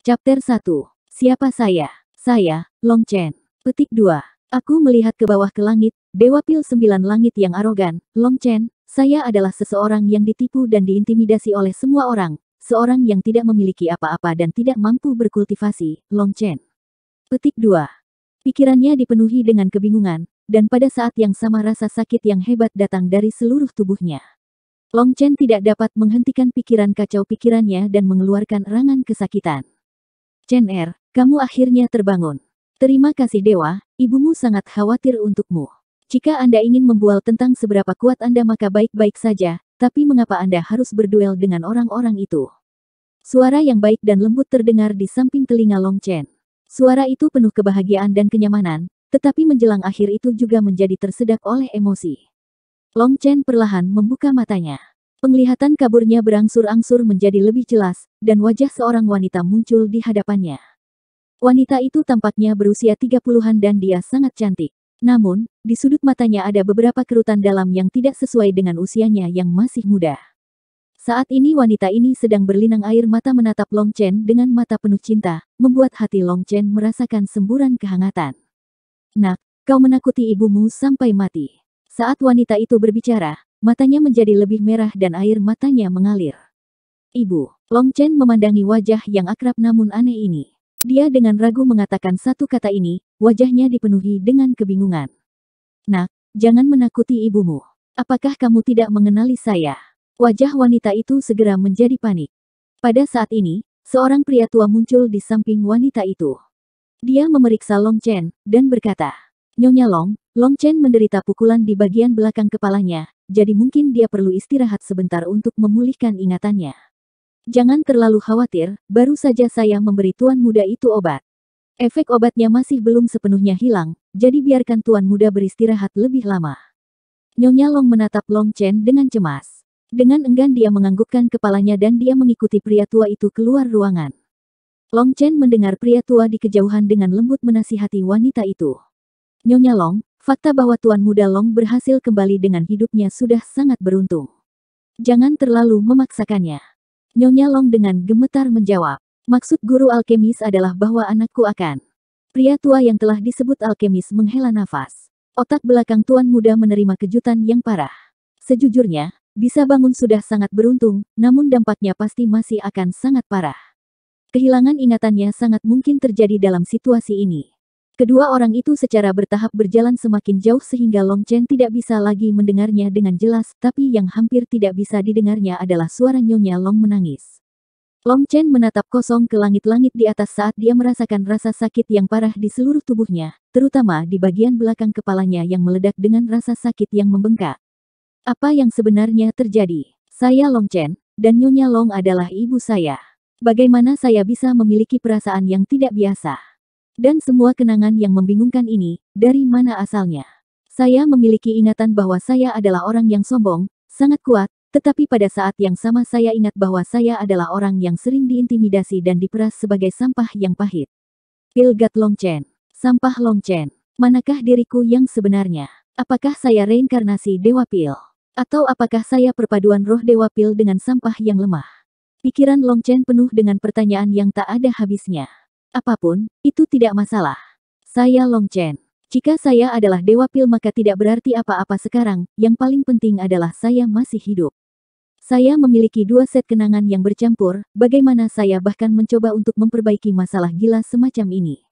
Chapter 1. Siapa saya? Saya, Long Chen. Petik 2. Aku melihat ke bawah ke langit, Dewa Pil Sembilan Langit yang arogan, Long Chen, saya adalah seseorang yang ditipu dan diintimidasi oleh semua orang, seorang yang tidak memiliki apa-apa dan tidak mampu berkultivasi, Long Chen. Petik 2. Pikirannya dipenuhi dengan kebingungan, dan pada saat yang sama rasa sakit yang hebat datang dari seluruh tubuhnya. Long Chen tidak dapat menghentikan pikiran kacau pikirannya dan mengeluarkan rangan kesakitan. Chen Er, kamu akhirnya terbangun. Terima kasih Dewa, ibumu sangat khawatir untukmu. Jika Anda ingin membual tentang seberapa kuat Anda maka baik-baik saja, tapi mengapa Anda harus berduel dengan orang-orang itu? Suara yang baik dan lembut terdengar di samping telinga Long Chen. Suara itu penuh kebahagiaan dan kenyamanan, tetapi menjelang akhir itu juga menjadi tersedak oleh emosi. Long Chen perlahan membuka matanya. Penglihatan kaburnya berangsur-angsur menjadi lebih jelas, dan wajah seorang wanita muncul di hadapannya. Wanita itu tampaknya berusia tiga puluhan dan dia sangat cantik. Namun, di sudut matanya ada beberapa kerutan dalam yang tidak sesuai dengan usianya yang masih muda. Saat ini wanita ini sedang berlinang air mata menatap Long Chen dengan mata penuh cinta, membuat hati Long Chen merasakan semburan kehangatan. Nak, kau menakuti ibumu sampai mati. Saat wanita itu berbicara, Matanya menjadi lebih merah dan air matanya mengalir. Ibu, Long Chen memandangi wajah yang akrab namun aneh ini. Dia dengan ragu mengatakan satu kata ini, wajahnya dipenuhi dengan kebingungan. Nak, jangan menakuti ibumu. Apakah kamu tidak mengenali saya? Wajah wanita itu segera menjadi panik. Pada saat ini, seorang pria tua muncul di samping wanita itu. Dia memeriksa Long Chen, dan berkata, Nyonya Long, Long Chen menderita pukulan di bagian belakang kepalanya, jadi mungkin dia perlu istirahat sebentar untuk memulihkan ingatannya. Jangan terlalu khawatir, baru saja saya memberi tuan muda itu obat. Efek obatnya masih belum sepenuhnya hilang, jadi biarkan tuan muda beristirahat lebih lama. Nyonya Long menatap Long Chen dengan cemas. Dengan enggan dia menganggukkan kepalanya dan dia mengikuti pria tua itu keluar ruangan. Long Chen mendengar pria tua di kejauhan dengan lembut menasihati wanita itu. Nyonya Long, Fakta bahwa Tuan Muda Long berhasil kembali dengan hidupnya sudah sangat beruntung. Jangan terlalu memaksakannya. Nyonya Long dengan gemetar menjawab. Maksud guru alkemis adalah bahwa anakku akan. Pria tua yang telah disebut alkemis menghela nafas. Otak belakang Tuan Muda menerima kejutan yang parah. Sejujurnya, bisa bangun sudah sangat beruntung, namun dampaknya pasti masih akan sangat parah. Kehilangan ingatannya sangat mungkin terjadi dalam situasi ini. Kedua orang itu secara bertahap berjalan semakin jauh sehingga Long Chen tidak bisa lagi mendengarnya dengan jelas, tapi yang hampir tidak bisa didengarnya adalah suara nyonya Long menangis. Long Chen menatap kosong ke langit-langit di atas saat dia merasakan rasa sakit yang parah di seluruh tubuhnya, terutama di bagian belakang kepalanya yang meledak dengan rasa sakit yang membengkak. Apa yang sebenarnya terjadi? Saya Long Chen, dan Nyonya Long adalah ibu saya. Bagaimana saya bisa memiliki perasaan yang tidak biasa? Dan semua kenangan yang membingungkan ini, dari mana asalnya? Saya memiliki ingatan bahwa saya adalah orang yang sombong, sangat kuat, tetapi pada saat yang sama saya ingat bahwa saya adalah orang yang sering diintimidasi dan diperas sebagai sampah yang pahit. Pilgat Longchen. Sampah Longchen. Manakah diriku yang sebenarnya? Apakah saya reinkarnasi Dewa Pil? Atau apakah saya perpaduan roh Dewa Pil dengan sampah yang lemah? Pikiran Longchen penuh dengan pertanyaan yang tak ada habisnya. Apapun, itu tidak masalah. Saya Long Chen. Jika saya adalah Dewa Pil maka tidak berarti apa-apa sekarang, yang paling penting adalah saya masih hidup. Saya memiliki dua set kenangan yang bercampur, bagaimana saya bahkan mencoba untuk memperbaiki masalah gila semacam ini.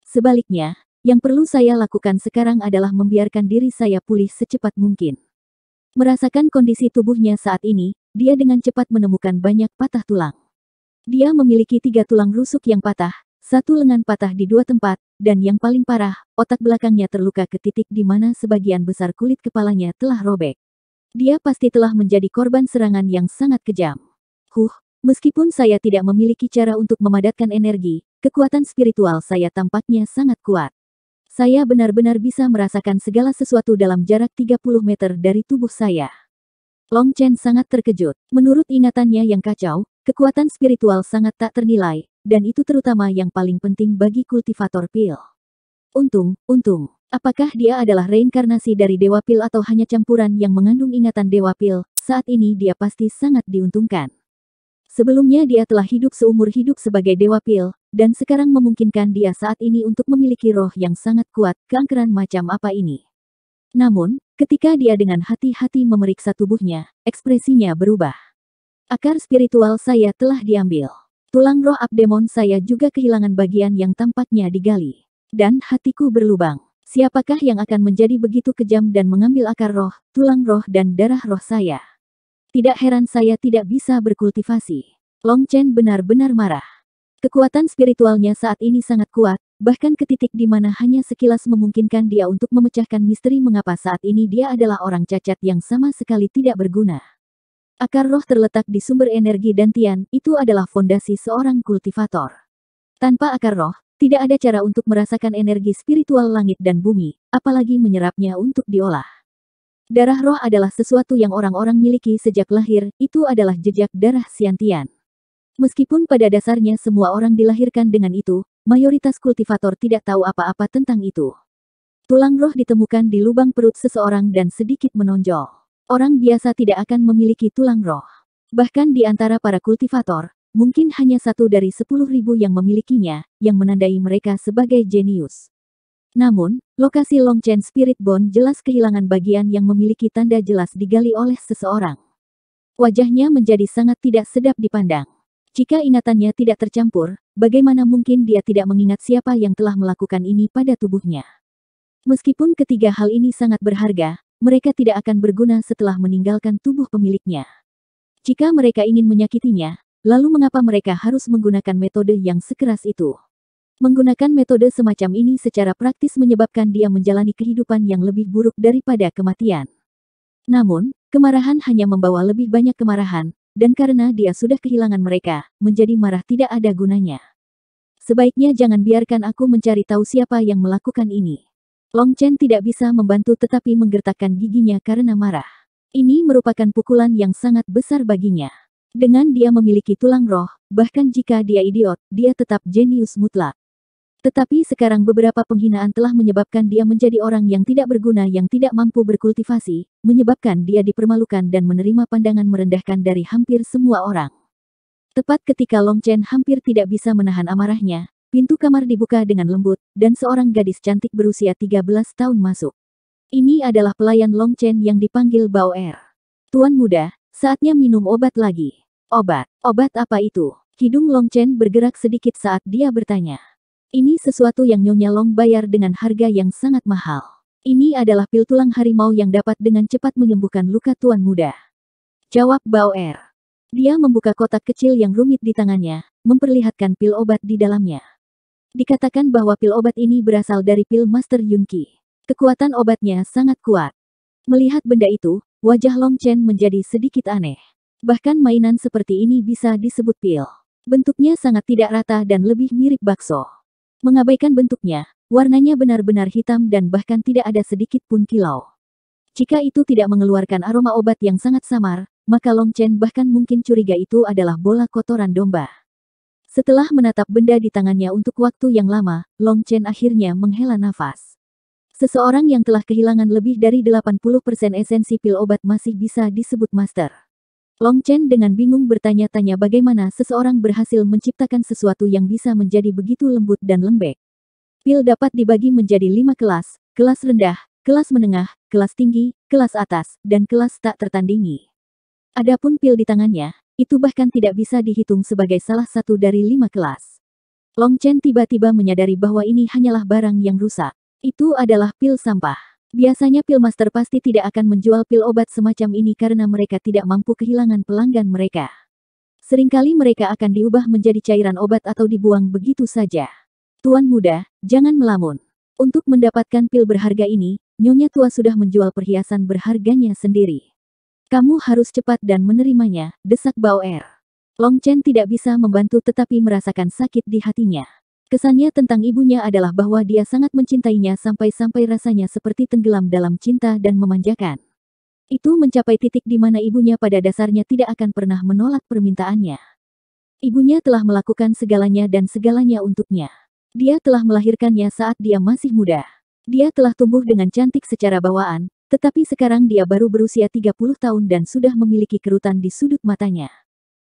Sebaliknya, yang perlu saya lakukan sekarang adalah membiarkan diri saya pulih secepat mungkin. Merasakan kondisi tubuhnya saat ini, dia dengan cepat menemukan banyak patah tulang. Dia memiliki tiga tulang rusuk yang patah, satu lengan patah di dua tempat, dan yang paling parah, otak belakangnya terluka ke titik di mana sebagian besar kulit kepalanya telah robek. Dia pasti telah menjadi korban serangan yang sangat kejam. Huh, meskipun saya tidak memiliki cara untuk memadatkan energi, kekuatan spiritual saya tampaknya sangat kuat. Saya benar-benar bisa merasakan segala sesuatu dalam jarak 30 meter dari tubuh saya. Long Chen sangat terkejut. Menurut ingatannya yang kacau, kekuatan spiritual sangat tak ternilai, dan itu terutama yang paling penting bagi kultivator pil. Untung, untung. Apakah dia adalah reinkarnasi dari Dewa Pil atau hanya campuran yang mengandung ingatan Dewa Pil, saat ini dia pasti sangat diuntungkan. Sebelumnya dia telah hidup seumur hidup sebagai Dewa Pil, dan sekarang memungkinkan dia saat ini untuk memiliki roh yang sangat kuat, Kankeran macam apa ini. Namun, ketika dia dengan hati-hati memeriksa tubuhnya, ekspresinya berubah. Akar spiritual saya telah diambil. Tulang roh Abdemon saya juga kehilangan bagian yang tempatnya digali. Dan hatiku berlubang. Siapakah yang akan menjadi begitu kejam dan mengambil akar roh, tulang roh dan darah roh saya? Tidak heran saya tidak bisa berkultivasi. Long Chen benar-benar marah. Kekuatan spiritualnya saat ini sangat kuat, bahkan ke titik di mana hanya sekilas memungkinkan dia untuk memecahkan misteri mengapa saat ini dia adalah orang cacat yang sama sekali tidak berguna. Akar roh terletak di sumber energi dan tian, itu adalah fondasi seorang kultivator. Tanpa akar roh, tidak ada cara untuk merasakan energi spiritual langit dan bumi, apalagi menyerapnya untuk diolah. Darah roh adalah sesuatu yang orang-orang miliki sejak lahir, itu adalah jejak darah siantian. Meskipun pada dasarnya semua orang dilahirkan dengan itu, mayoritas kultivator tidak tahu apa-apa tentang itu. Tulang roh ditemukan di lubang perut seseorang dan sedikit menonjol orang biasa tidak akan memiliki tulang roh. Bahkan di antara para kultivator, mungkin hanya satu dari sepuluh ribu yang memilikinya, yang menandai mereka sebagai jenius. Namun, lokasi Long Chen Spirit Bone jelas kehilangan bagian yang memiliki tanda jelas digali oleh seseorang. Wajahnya menjadi sangat tidak sedap dipandang. Jika ingatannya tidak tercampur, bagaimana mungkin dia tidak mengingat siapa yang telah melakukan ini pada tubuhnya? Meskipun ketiga hal ini sangat berharga, mereka tidak akan berguna setelah meninggalkan tubuh pemiliknya. Jika mereka ingin menyakitinya, lalu mengapa mereka harus menggunakan metode yang sekeras itu? Menggunakan metode semacam ini secara praktis menyebabkan dia menjalani kehidupan yang lebih buruk daripada kematian. Namun, kemarahan hanya membawa lebih banyak kemarahan, dan karena dia sudah kehilangan mereka, menjadi marah tidak ada gunanya. Sebaiknya jangan biarkan aku mencari tahu siapa yang melakukan ini. Long Chen tidak bisa membantu tetapi menggertakkan giginya karena marah. Ini merupakan pukulan yang sangat besar baginya. Dengan dia memiliki tulang roh, bahkan jika dia idiot, dia tetap jenius mutlak. Tetapi sekarang beberapa penghinaan telah menyebabkan dia menjadi orang yang tidak berguna yang tidak mampu berkultivasi, menyebabkan dia dipermalukan dan menerima pandangan merendahkan dari hampir semua orang. Tepat ketika Long Chen hampir tidak bisa menahan amarahnya, Pintu kamar dibuka dengan lembut, dan seorang gadis cantik berusia 13 tahun masuk. Ini adalah pelayan Long Chen yang dipanggil Bao Er. Tuan muda, saatnya minum obat lagi. Obat, obat apa itu? Hidung Long Chen bergerak sedikit saat dia bertanya. Ini sesuatu yang Nyonya Long bayar dengan harga yang sangat mahal. Ini adalah pil tulang harimau yang dapat dengan cepat menyembuhkan luka tuan muda. Jawab Bao Er. Dia membuka kotak kecil yang rumit di tangannya, memperlihatkan pil obat di dalamnya. Dikatakan bahwa pil obat ini berasal dari pil Master Yunqi. Kekuatan obatnya sangat kuat. Melihat benda itu, wajah Long Chen menjadi sedikit aneh. Bahkan mainan seperti ini bisa disebut pil. Bentuknya sangat tidak rata dan lebih mirip bakso. Mengabaikan bentuknya, warnanya benar-benar hitam dan bahkan tidak ada sedikit pun kilau. Jika itu tidak mengeluarkan aroma obat yang sangat samar, maka Long Chen bahkan mungkin curiga itu adalah bola kotoran domba. Setelah menatap benda di tangannya untuk waktu yang lama, Long Chen akhirnya menghela nafas. Seseorang yang telah kehilangan lebih dari 80% esensi pil obat masih bisa disebut master. Long Chen dengan bingung bertanya-tanya bagaimana seseorang berhasil menciptakan sesuatu yang bisa menjadi begitu lembut dan lembek. Pil dapat dibagi menjadi lima kelas, kelas rendah, kelas menengah, kelas tinggi, kelas atas, dan kelas tak tertandingi. Adapun pil di tangannya, itu bahkan tidak bisa dihitung sebagai salah satu dari lima kelas. Long Chen tiba-tiba menyadari bahwa ini hanyalah barang yang rusak. Itu adalah pil sampah. Biasanya pil master pasti tidak akan menjual pil obat semacam ini karena mereka tidak mampu kehilangan pelanggan mereka. Seringkali mereka akan diubah menjadi cairan obat atau dibuang begitu saja. Tuan muda, jangan melamun. Untuk mendapatkan pil berharga ini, Nyonya tua sudah menjual perhiasan berharganya sendiri. Kamu harus cepat dan menerimanya, desak Bauer. Long Chen tidak bisa membantu tetapi merasakan sakit di hatinya. Kesannya tentang ibunya adalah bahwa dia sangat mencintainya sampai-sampai rasanya seperti tenggelam dalam cinta dan memanjakan. Itu mencapai titik di mana ibunya pada dasarnya tidak akan pernah menolak permintaannya. Ibunya telah melakukan segalanya dan segalanya untuknya. Dia telah melahirkannya saat dia masih muda. Dia telah tumbuh dengan cantik secara bawaan, tetapi sekarang dia baru berusia 30 tahun dan sudah memiliki kerutan di sudut matanya.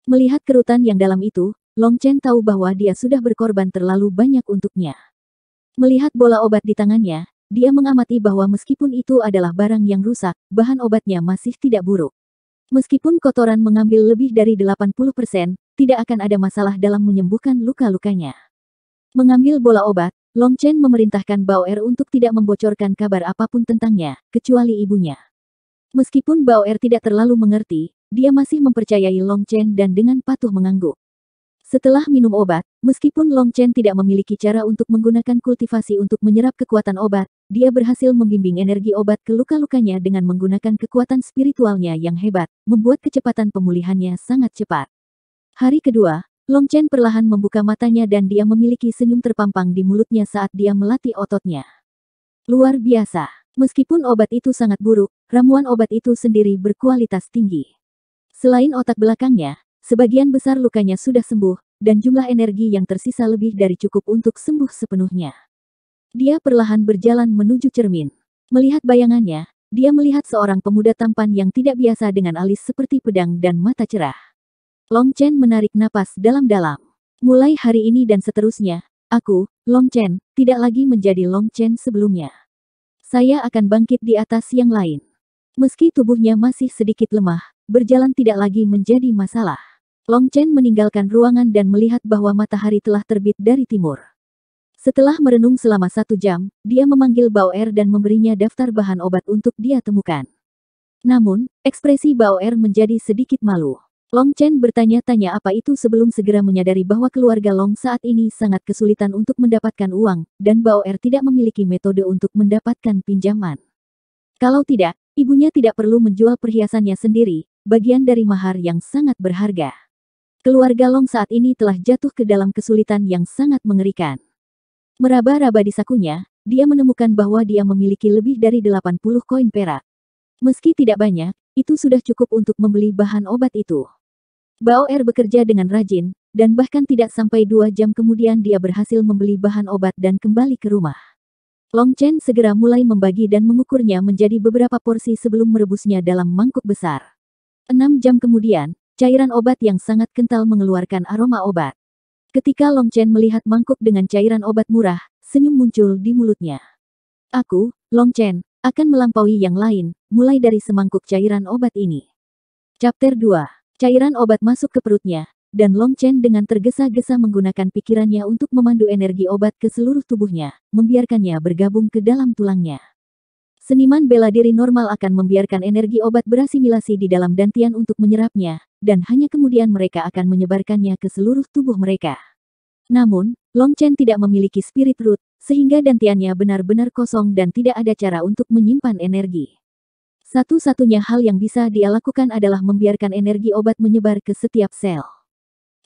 Melihat kerutan yang dalam itu, Long Chen tahu bahwa dia sudah berkorban terlalu banyak untuknya. Melihat bola obat di tangannya, dia mengamati bahwa meskipun itu adalah barang yang rusak, bahan obatnya masih tidak buruk. Meskipun kotoran mengambil lebih dari 80%, tidak akan ada masalah dalam menyembuhkan luka-lukanya. Mengambil bola obat, Long Chen memerintahkan Bao Er untuk tidak membocorkan kabar apapun tentangnya, kecuali ibunya. Meskipun Bao Er tidak terlalu mengerti, dia masih mempercayai Long Chen dan dengan patuh mengangguk. Setelah minum obat, meskipun Long Chen tidak memiliki cara untuk menggunakan kultivasi untuk menyerap kekuatan obat, dia berhasil membimbing energi obat ke luka-lukanya dengan menggunakan kekuatan spiritualnya yang hebat, membuat kecepatan pemulihannya sangat cepat. Hari kedua, Long Chen perlahan membuka matanya dan dia memiliki senyum terpampang di mulutnya saat dia melatih ototnya. Luar biasa. Meskipun obat itu sangat buruk, ramuan obat itu sendiri berkualitas tinggi. Selain otak belakangnya, sebagian besar lukanya sudah sembuh, dan jumlah energi yang tersisa lebih dari cukup untuk sembuh sepenuhnya. Dia perlahan berjalan menuju cermin. Melihat bayangannya, dia melihat seorang pemuda tampan yang tidak biasa dengan alis seperti pedang dan mata cerah. Long Chen menarik napas dalam-dalam. Mulai hari ini dan seterusnya, aku, Long Chen, tidak lagi menjadi Long Chen sebelumnya. Saya akan bangkit di atas yang lain. Meski tubuhnya masih sedikit lemah, berjalan tidak lagi menjadi masalah. Long Chen meninggalkan ruangan dan melihat bahwa matahari telah terbit dari timur. Setelah merenung selama satu jam, dia memanggil Bao Er dan memberinya daftar bahan obat untuk dia temukan. Namun, ekspresi Bao Er menjadi sedikit malu. Long Chen bertanya-tanya apa itu sebelum segera menyadari bahwa keluarga Long saat ini sangat kesulitan untuk mendapatkan uang, dan Bao Er tidak memiliki metode untuk mendapatkan pinjaman. Kalau tidak, ibunya tidak perlu menjual perhiasannya sendiri, bagian dari mahar yang sangat berharga. Keluarga Long saat ini telah jatuh ke dalam kesulitan yang sangat mengerikan. Meraba-raba di sakunya, dia menemukan bahwa dia memiliki lebih dari 80 koin perak. Meski tidak banyak, itu sudah cukup untuk membeli bahan obat itu. Bao Er bekerja dengan rajin, dan bahkan tidak sampai dua jam kemudian dia berhasil membeli bahan obat dan kembali ke rumah. Long Chen segera mulai membagi dan mengukurnya menjadi beberapa porsi sebelum merebusnya dalam mangkuk besar. Enam jam kemudian, cairan obat yang sangat kental mengeluarkan aroma obat. Ketika Long Chen melihat mangkuk dengan cairan obat murah, senyum muncul di mulutnya. Aku, Long Chen, akan melampaui yang lain, mulai dari semangkuk cairan obat ini. Chapter 2 Cairan obat masuk ke perutnya, dan Long Chen dengan tergesa-gesa menggunakan pikirannya untuk memandu energi obat ke seluruh tubuhnya, membiarkannya bergabung ke dalam tulangnya. Seniman bela diri normal akan membiarkan energi obat berasimilasi di dalam dantian untuk menyerapnya, dan hanya kemudian mereka akan menyebarkannya ke seluruh tubuh mereka. Namun, Long Chen tidak memiliki spirit root, sehingga dantiannya benar-benar kosong dan tidak ada cara untuk menyimpan energi. Satu-satunya hal yang bisa dia lakukan adalah membiarkan energi obat menyebar ke setiap sel.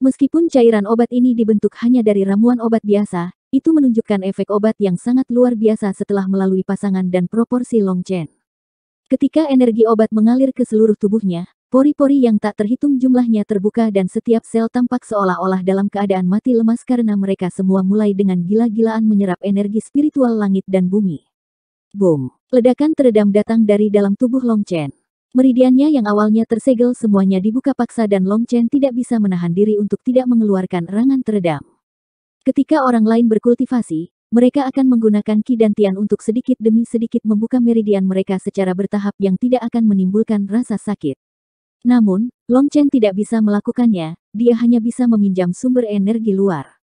Meskipun cairan obat ini dibentuk hanya dari ramuan obat biasa, itu menunjukkan efek obat yang sangat luar biasa setelah melalui pasangan dan proporsi Longchen. Ketika energi obat mengalir ke seluruh tubuhnya, pori-pori yang tak terhitung jumlahnya terbuka dan setiap sel tampak seolah-olah dalam keadaan mati lemas karena mereka semua mulai dengan gila-gilaan menyerap energi spiritual langit dan bumi. Boom! Ledakan teredam datang dari dalam tubuh Long Chen. Meridiannya yang awalnya tersegel semuanya dibuka paksa dan Long Chen tidak bisa menahan diri untuk tidak mengeluarkan rangan teredam. Ketika orang lain berkultivasi, mereka akan menggunakan ki dan tian untuk sedikit demi sedikit membuka meridian mereka secara bertahap yang tidak akan menimbulkan rasa sakit. Namun, Long Chen tidak bisa melakukannya, dia hanya bisa meminjam sumber energi luar.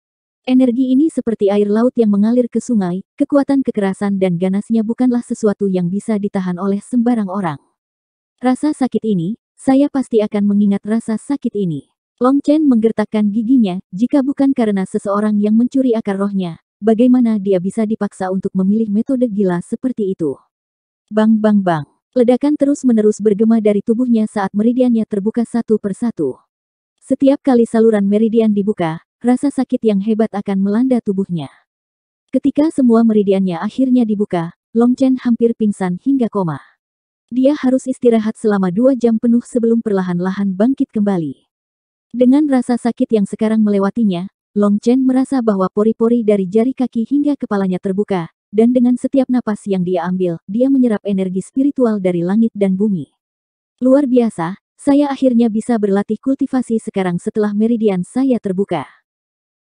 Energi ini seperti air laut yang mengalir ke sungai, kekuatan kekerasan dan ganasnya bukanlah sesuatu yang bisa ditahan oleh sembarang orang. Rasa sakit ini, saya pasti akan mengingat rasa sakit ini. Long Chen menggertakkan giginya, jika bukan karena seseorang yang mencuri akar rohnya, bagaimana dia bisa dipaksa untuk memilih metode gila seperti itu. Bang bang bang, ledakan terus-menerus bergema dari tubuhnya saat meridiannya terbuka satu persatu. Setiap kali saluran meridian dibuka, rasa sakit yang hebat akan melanda tubuhnya. Ketika semua meridiannya akhirnya dibuka, Long Chen hampir pingsan hingga koma. Dia harus istirahat selama dua jam penuh sebelum perlahan-lahan bangkit kembali. Dengan rasa sakit yang sekarang melewatinya, Long Chen merasa bahwa pori-pori dari jari kaki hingga kepalanya terbuka, dan dengan setiap napas yang dia ambil, dia menyerap energi spiritual dari langit dan bumi. Luar biasa, saya akhirnya bisa berlatih kultivasi sekarang setelah meridian saya terbuka.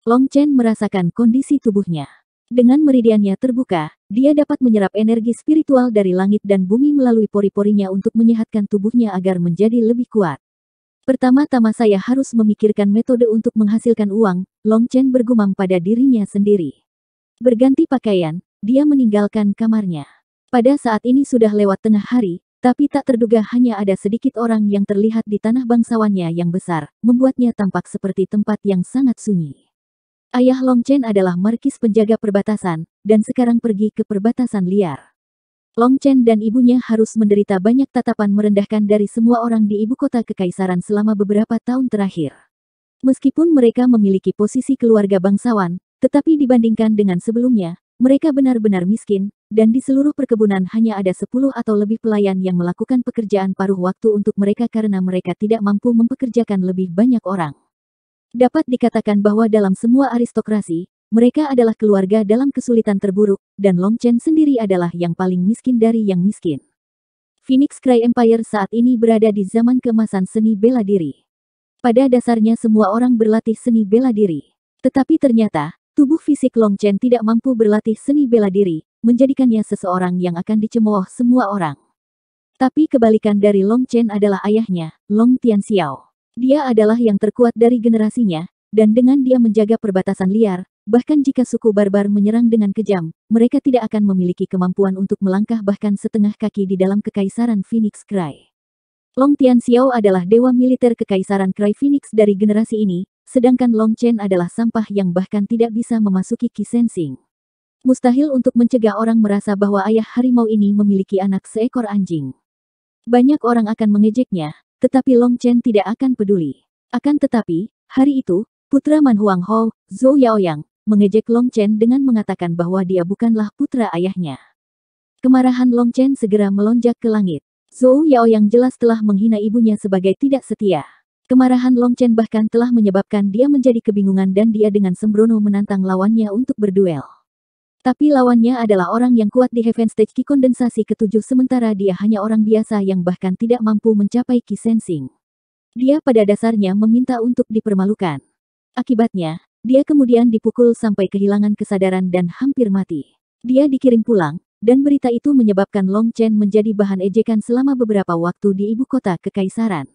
Long Chen merasakan kondisi tubuhnya. Dengan meridiannya terbuka, dia dapat menyerap energi spiritual dari langit dan bumi melalui pori-porinya untuk menyehatkan tubuhnya agar menjadi lebih kuat. Pertama-tama saya harus memikirkan metode untuk menghasilkan uang, Long Chen bergumam pada dirinya sendiri. Berganti pakaian, dia meninggalkan kamarnya. Pada saat ini sudah lewat tengah hari, tapi tak terduga hanya ada sedikit orang yang terlihat di tanah bangsawannya yang besar, membuatnya tampak seperti tempat yang sangat sunyi. Ayah Long Chen adalah markis penjaga perbatasan, dan sekarang pergi ke perbatasan liar. Long Chen dan ibunya harus menderita banyak tatapan merendahkan dari semua orang di ibu kota kekaisaran selama beberapa tahun terakhir. Meskipun mereka memiliki posisi keluarga bangsawan, tetapi dibandingkan dengan sebelumnya, mereka benar-benar miskin, dan di seluruh perkebunan hanya ada 10 atau lebih pelayan yang melakukan pekerjaan paruh waktu untuk mereka karena mereka tidak mampu mempekerjakan lebih banyak orang. Dapat dikatakan bahwa dalam semua aristokrasi, mereka adalah keluarga dalam kesulitan terburuk, dan Long Chen sendiri adalah yang paling miskin dari yang miskin. Phoenix Cry Empire saat ini berada di zaman kemasan seni bela diri. Pada dasarnya semua orang berlatih seni bela diri. Tetapi ternyata, tubuh fisik Long Chen tidak mampu berlatih seni bela diri, menjadikannya seseorang yang akan dicemooh semua orang. Tapi kebalikan dari Long Chen adalah ayahnya, Long Tian Xiao. Dia adalah yang terkuat dari generasinya, dan dengan dia menjaga perbatasan liar, bahkan jika suku barbar menyerang dengan kejam, mereka tidak akan memiliki kemampuan untuk melangkah bahkan setengah kaki di dalam kekaisaran Phoenix Cry. Long Tian Xiao adalah dewa militer kekaisaran Cry Phoenix dari generasi ini, sedangkan Long Chen adalah sampah yang bahkan tidak bisa memasuki Kisensing. Mustahil untuk mencegah orang merasa bahwa ayah harimau ini memiliki anak seekor anjing. Banyak orang akan mengejeknya, tetapi Long Chen tidak akan peduli. Akan tetapi, hari itu, putra Man Huang Ho, Zhou Yaoyang, mengejek Long Chen dengan mengatakan bahwa dia bukanlah putra ayahnya. Kemarahan Long Chen segera melonjak ke langit. Zhou Yaoyang jelas telah menghina ibunya sebagai tidak setia. Kemarahan Long Chen bahkan telah menyebabkan dia menjadi kebingungan dan dia dengan sembrono menantang lawannya untuk berduel. Tapi lawannya adalah orang yang kuat di Heaven Stage Ki kondensasi ketujuh sementara dia hanya orang biasa yang bahkan tidak mampu mencapai Ki Sensing. Dia pada dasarnya meminta untuk dipermalukan. Akibatnya, dia kemudian dipukul sampai kehilangan kesadaran dan hampir mati. Dia dikirim pulang, dan berita itu menyebabkan Long Chen menjadi bahan ejekan selama beberapa waktu di ibu kota Kekaisaran.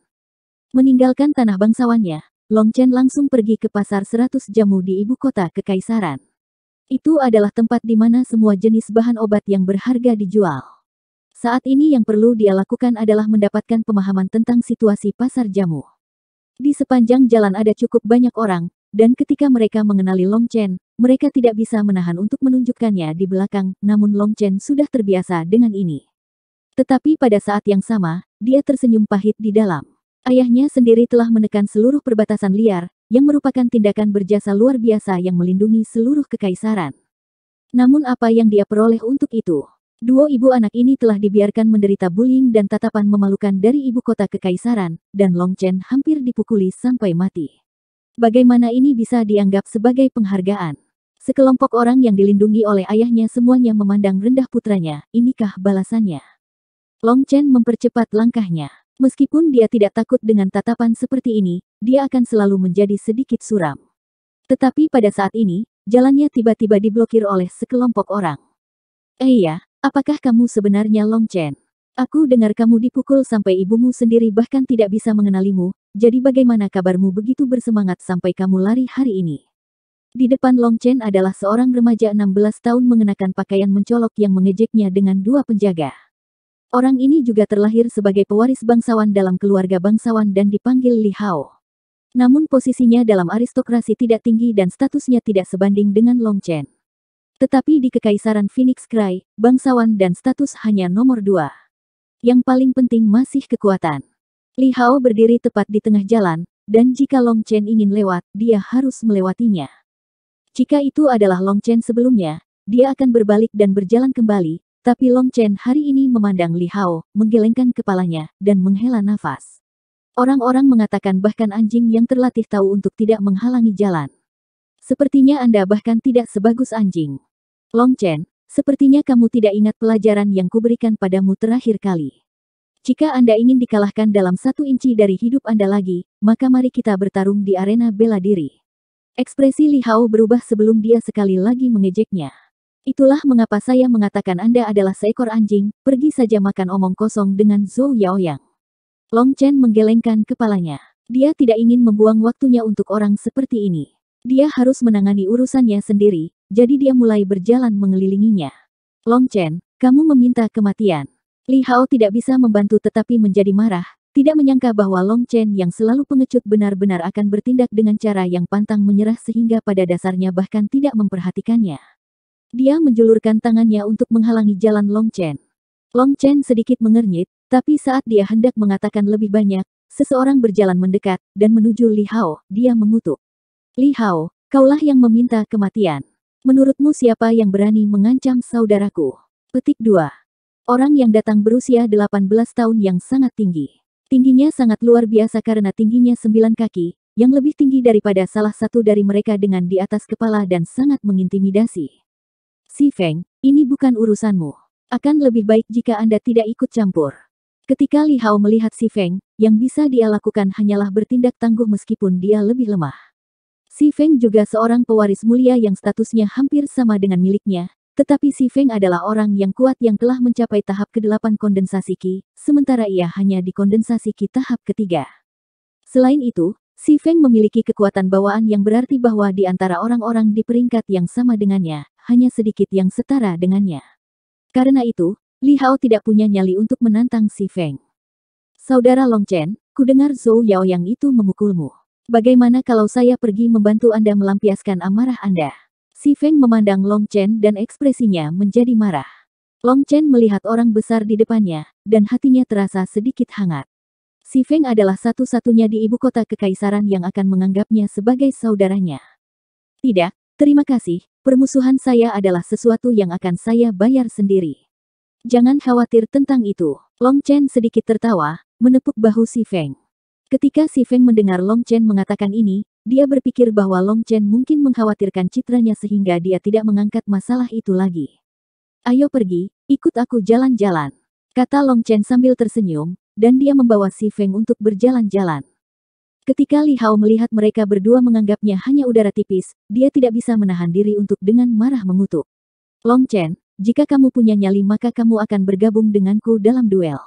Meninggalkan tanah bangsawannya, Long Chen langsung pergi ke pasar seratus jamu di ibu kota Kekaisaran. Itu adalah tempat di mana semua jenis bahan obat yang berharga dijual. Saat ini yang perlu dia lakukan adalah mendapatkan pemahaman tentang situasi pasar jamu. Di sepanjang jalan ada cukup banyak orang, dan ketika mereka mengenali Long Chen, mereka tidak bisa menahan untuk menunjukkannya di belakang, namun Long Chen sudah terbiasa dengan ini. Tetapi pada saat yang sama, dia tersenyum pahit di dalam. Ayahnya sendiri telah menekan seluruh perbatasan liar, yang merupakan tindakan berjasa luar biasa yang melindungi seluruh kekaisaran. Namun apa yang dia peroleh untuk itu? Duo ibu anak ini telah dibiarkan menderita bullying dan tatapan memalukan dari ibu kota kekaisaran, dan Long Chen hampir dipukuli sampai mati. Bagaimana ini bisa dianggap sebagai penghargaan? Sekelompok orang yang dilindungi oleh ayahnya semuanya memandang rendah putranya, inikah balasannya? Long Chen mempercepat langkahnya. Meskipun dia tidak takut dengan tatapan seperti ini, dia akan selalu menjadi sedikit suram. Tetapi pada saat ini, jalannya tiba-tiba diblokir oleh sekelompok orang. Eh ya, apakah kamu sebenarnya Long Chen? Aku dengar kamu dipukul sampai ibumu sendiri bahkan tidak bisa mengenalimu, jadi bagaimana kabarmu begitu bersemangat sampai kamu lari hari ini? Di depan Long Chen adalah seorang remaja 16 tahun mengenakan pakaian mencolok yang mengejeknya dengan dua penjaga. Orang ini juga terlahir sebagai pewaris bangsawan dalam keluarga bangsawan dan dipanggil Li Hao. Namun posisinya dalam aristokrasi tidak tinggi dan statusnya tidak sebanding dengan Long Chen. Tetapi di Kekaisaran Phoenix Cry, bangsawan dan status hanya nomor dua. Yang paling penting masih kekuatan. Li Hao berdiri tepat di tengah jalan, dan jika Long Chen ingin lewat, dia harus melewatinya. Jika itu adalah Long Chen sebelumnya, dia akan berbalik dan berjalan kembali, tapi Long Chen hari ini memandang Li Hao, menggelengkan kepalanya, dan menghela nafas. Orang-orang mengatakan bahkan anjing yang terlatih tahu untuk tidak menghalangi jalan. Sepertinya Anda bahkan tidak sebagus anjing. Long Chen, sepertinya kamu tidak ingat pelajaran yang kuberikan padamu terakhir kali. Jika Anda ingin dikalahkan dalam satu inci dari hidup Anda lagi, maka mari kita bertarung di arena bela diri. Ekspresi Li Hao berubah sebelum dia sekali lagi mengejeknya. Itulah mengapa saya mengatakan Anda adalah seekor anjing, pergi saja makan omong kosong dengan Zhou Yaoyang. Long Chen menggelengkan kepalanya. Dia tidak ingin membuang waktunya untuk orang seperti ini. Dia harus menangani urusannya sendiri, jadi dia mulai berjalan mengelilinginya. Long Chen, kamu meminta kematian. Li Hao tidak bisa membantu tetapi menjadi marah, tidak menyangka bahwa Long Chen yang selalu pengecut benar-benar akan bertindak dengan cara yang pantang menyerah sehingga pada dasarnya bahkan tidak memperhatikannya. Dia menjulurkan tangannya untuk menghalangi jalan Long Chen. Long Chen sedikit mengernyit, tapi saat dia hendak mengatakan lebih banyak, seseorang berjalan mendekat, dan menuju Li Hao, dia mengutuk. Li Hao, kaulah yang meminta kematian. Menurutmu siapa yang berani mengancam saudaraku? Petik 2. Orang yang datang berusia 18 tahun yang sangat tinggi. Tingginya sangat luar biasa karena tingginya 9 kaki, yang lebih tinggi daripada salah satu dari mereka dengan di atas kepala dan sangat mengintimidasi. Si Feng, ini bukan urusanmu. Akan lebih baik jika Anda tidak ikut campur. Ketika Li Hao melihat Si Feng, yang bisa dia lakukan hanyalah bertindak tangguh meskipun dia lebih lemah. Si Feng juga seorang pewaris mulia yang statusnya hampir sama dengan miliknya, tetapi Si Feng adalah orang yang kuat yang telah mencapai tahap ke-8 kondensasi Qi, sementara ia hanya di kondensasi Qi tahap ketiga. Selain itu, Si Feng memiliki kekuatan bawaan yang berarti bahwa di antara orang-orang di peringkat yang sama dengannya, hanya sedikit yang setara dengannya. Karena itu, Li Hao tidak punya nyali untuk menantang Si Feng. Saudara Long Chen, ku dengar Zhou Yao yang itu memukulmu. Bagaimana kalau saya pergi membantu Anda melampiaskan amarah Anda? Si Feng memandang Long Chen dan ekspresinya menjadi marah. Long Chen melihat orang besar di depannya, dan hatinya terasa sedikit hangat. Si Feng adalah satu-satunya di ibu kota kekaisaran yang akan menganggapnya sebagai saudaranya. Tidak, terima kasih, Permusuhan saya adalah sesuatu yang akan saya bayar sendiri. Jangan khawatir tentang itu. Long Chen sedikit tertawa, menepuk bahu Si Feng. Ketika Si Feng mendengar Long Chen mengatakan ini, dia berpikir bahwa Long Chen mungkin mengkhawatirkan citranya sehingga dia tidak mengangkat masalah itu lagi. Ayo pergi, ikut aku jalan-jalan. Kata Long Chen sambil tersenyum, dan dia membawa Si Feng untuk berjalan-jalan. Ketika Li Hao melihat mereka berdua menganggapnya hanya udara tipis, dia tidak bisa menahan diri untuk dengan marah mengutuk. Long Chen, jika kamu punya nyali maka kamu akan bergabung denganku dalam duel.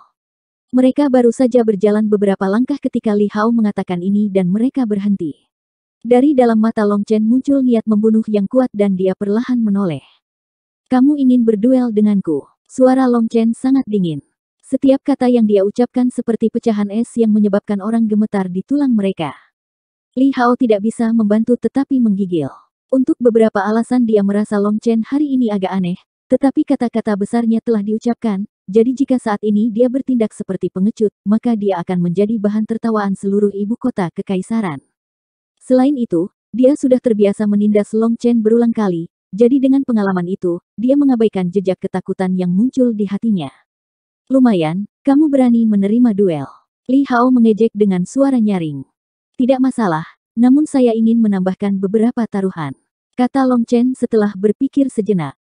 Mereka baru saja berjalan beberapa langkah ketika Li Hao mengatakan ini dan mereka berhenti. Dari dalam mata Long Chen muncul niat membunuh yang kuat dan dia perlahan menoleh. Kamu ingin berduel denganku? Suara Long Chen sangat dingin. Setiap kata yang dia ucapkan seperti pecahan es yang menyebabkan orang gemetar di tulang mereka. Li Hao tidak bisa membantu tetapi menggigil. Untuk beberapa alasan dia merasa Long Chen hari ini agak aneh, tetapi kata-kata besarnya telah diucapkan, jadi jika saat ini dia bertindak seperti pengecut, maka dia akan menjadi bahan tertawaan seluruh ibu kota kekaisaran. Selain itu, dia sudah terbiasa menindas Long Chen berulang kali, jadi dengan pengalaman itu, dia mengabaikan jejak ketakutan yang muncul di hatinya. Lumayan, kamu berani menerima duel. Li Hao mengejek dengan suara nyaring. Tidak masalah, namun saya ingin menambahkan beberapa taruhan. Kata Long Chen setelah berpikir sejenak.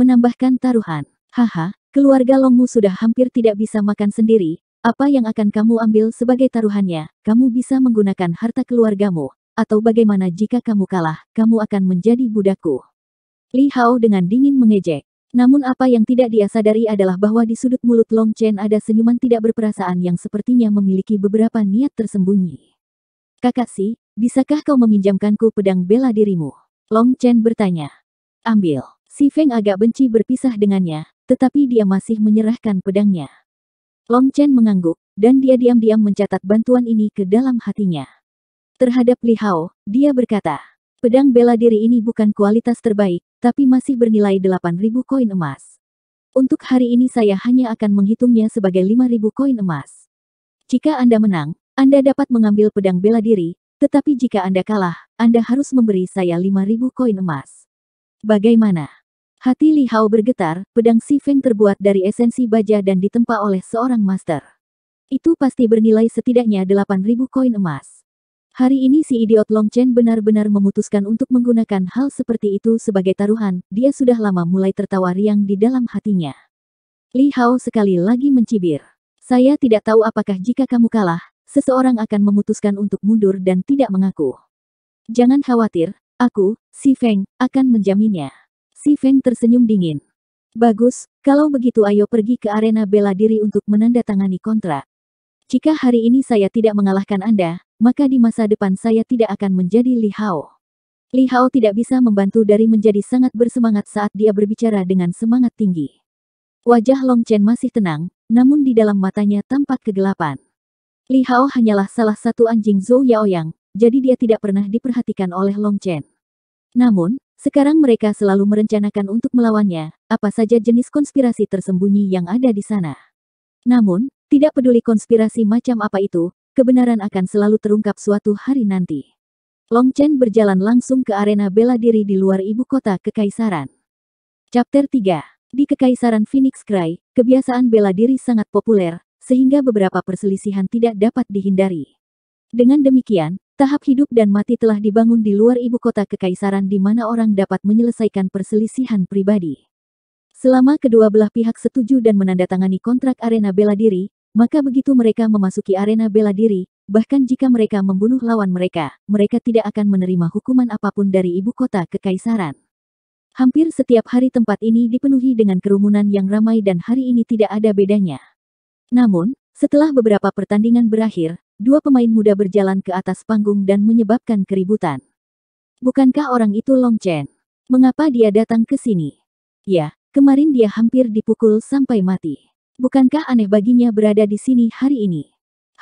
Menambahkan taruhan. Haha, keluarga Longmu sudah hampir tidak bisa makan sendiri. Apa yang akan kamu ambil sebagai taruhannya? Kamu bisa menggunakan harta keluargamu. Atau bagaimana jika kamu kalah, kamu akan menjadi budakku. Li Hao dengan dingin mengejek. Namun apa yang tidak dia sadari adalah bahwa di sudut mulut Long Chen ada senyuman tidak berperasaan yang sepertinya memiliki beberapa niat tersembunyi. Kakak si, bisakah kau meminjamkanku pedang bela dirimu? Long Chen bertanya. Ambil. Si Feng agak benci berpisah dengannya, tetapi dia masih menyerahkan pedangnya. Long Chen mengangguk, dan dia diam-diam mencatat bantuan ini ke dalam hatinya. Terhadap Li Hao, dia berkata, Pedang bela diri ini bukan kualitas terbaik, tapi masih bernilai 8.000 koin emas. Untuk hari ini saya hanya akan menghitungnya sebagai 5.000 koin emas. Jika Anda menang, Anda dapat mengambil pedang bela diri, tetapi jika Anda kalah, Anda harus memberi saya 5.000 koin emas. Bagaimana? Hati Li Hao bergetar, pedang Si Feng terbuat dari esensi baja dan ditempa oleh seorang master. Itu pasti bernilai setidaknya 8.000 koin emas. Hari ini si idiot Long Chen benar-benar memutuskan untuk menggunakan hal seperti itu sebagai taruhan, dia sudah lama mulai tertawa riang di dalam hatinya. Li Hao sekali lagi mencibir. Saya tidak tahu apakah jika kamu kalah, seseorang akan memutuskan untuk mundur dan tidak mengaku. Jangan khawatir, aku, Si Feng, akan menjaminnya. Si Feng tersenyum dingin. Bagus, kalau begitu ayo pergi ke arena bela diri untuk menandatangani kontrak. Jika hari ini saya tidak mengalahkan Anda, maka di masa depan saya tidak akan menjadi Li Hao. Li Hao tidak bisa membantu dari menjadi sangat bersemangat saat dia berbicara dengan semangat tinggi. Wajah Long Chen masih tenang, namun di dalam matanya tampak kegelapan. Li Hao hanyalah salah satu anjing Zhou Yaoyang, jadi dia tidak pernah diperhatikan oleh Long Chen. Namun, sekarang mereka selalu merencanakan untuk melawannya, apa saja jenis konspirasi tersembunyi yang ada di sana. Namun, tidak peduli konspirasi macam apa itu, kebenaran akan selalu terungkap suatu hari nanti. Long Chen berjalan langsung ke arena bela diri di luar ibu kota kekaisaran. Chapter 3 Di kekaisaran Phoenix Cry, kebiasaan bela diri sangat populer, sehingga beberapa perselisihan tidak dapat dihindari. Dengan demikian, tahap hidup dan mati telah dibangun di luar ibu kota kekaisaran di mana orang dapat menyelesaikan perselisihan pribadi. Selama kedua belah pihak setuju dan menandatangani kontrak arena bela diri, maka begitu mereka memasuki arena bela diri, bahkan jika mereka membunuh lawan mereka, mereka tidak akan menerima hukuman apapun dari ibu kota kekaisaran. Hampir setiap hari tempat ini dipenuhi dengan kerumunan yang ramai dan hari ini tidak ada bedanya. Namun, setelah beberapa pertandingan berakhir, dua pemain muda berjalan ke atas panggung dan menyebabkan keributan. Bukankah orang itu Long Chen? Mengapa dia datang ke sini? Ya, kemarin dia hampir dipukul sampai mati. Bukankah aneh baginya berada di sini hari ini?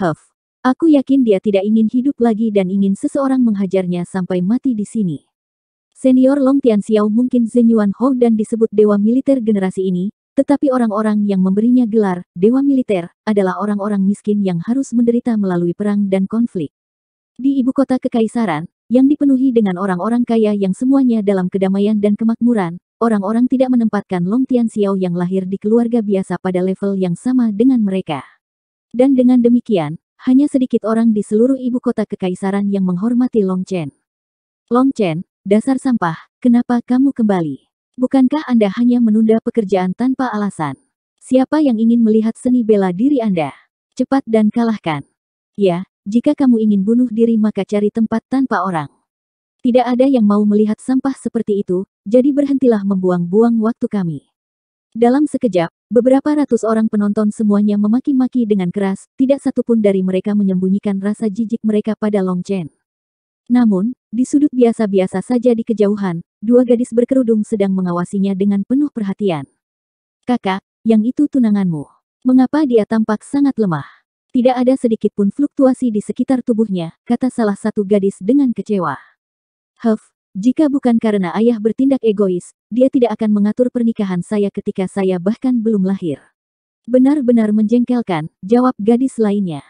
Huff. Aku yakin dia tidak ingin hidup lagi dan ingin seseorang menghajarnya sampai mati di sini. Senior Long Tian Xiao mungkin Zenyuan Ho dan disebut dewa militer generasi ini, tetapi orang-orang yang memberinya gelar dewa militer adalah orang-orang miskin yang harus menderita melalui perang dan konflik. Di ibu kota kekaisaran, yang dipenuhi dengan orang-orang kaya yang semuanya dalam kedamaian dan kemakmuran, orang-orang tidak menempatkan Long Tian Xiao yang lahir di keluarga biasa pada level yang sama dengan mereka. Dan dengan demikian, hanya sedikit orang di seluruh ibu kota kekaisaran yang menghormati Long Chen. Long Chen, dasar sampah, kenapa kamu kembali? Bukankah Anda hanya menunda pekerjaan tanpa alasan? Siapa yang ingin melihat seni bela diri Anda? Cepat dan kalahkan. Ya, jika kamu ingin bunuh diri maka cari tempat tanpa orang. Tidak ada yang mau melihat sampah seperti itu, jadi berhentilah membuang-buang waktu kami. Dalam sekejap, beberapa ratus orang penonton semuanya memaki-maki dengan keras, tidak satupun dari mereka menyembunyikan rasa jijik mereka pada Long Chen. Namun, di sudut biasa-biasa saja di kejauhan, dua gadis berkerudung sedang mengawasinya dengan penuh perhatian. Kakak, yang itu tunanganmu. Mengapa dia tampak sangat lemah? Tidak ada sedikit pun fluktuasi di sekitar tubuhnya, kata salah satu gadis dengan kecewa. Huff, jika bukan karena ayah bertindak egois, dia tidak akan mengatur pernikahan saya ketika saya bahkan belum lahir. Benar-benar menjengkelkan, jawab gadis lainnya.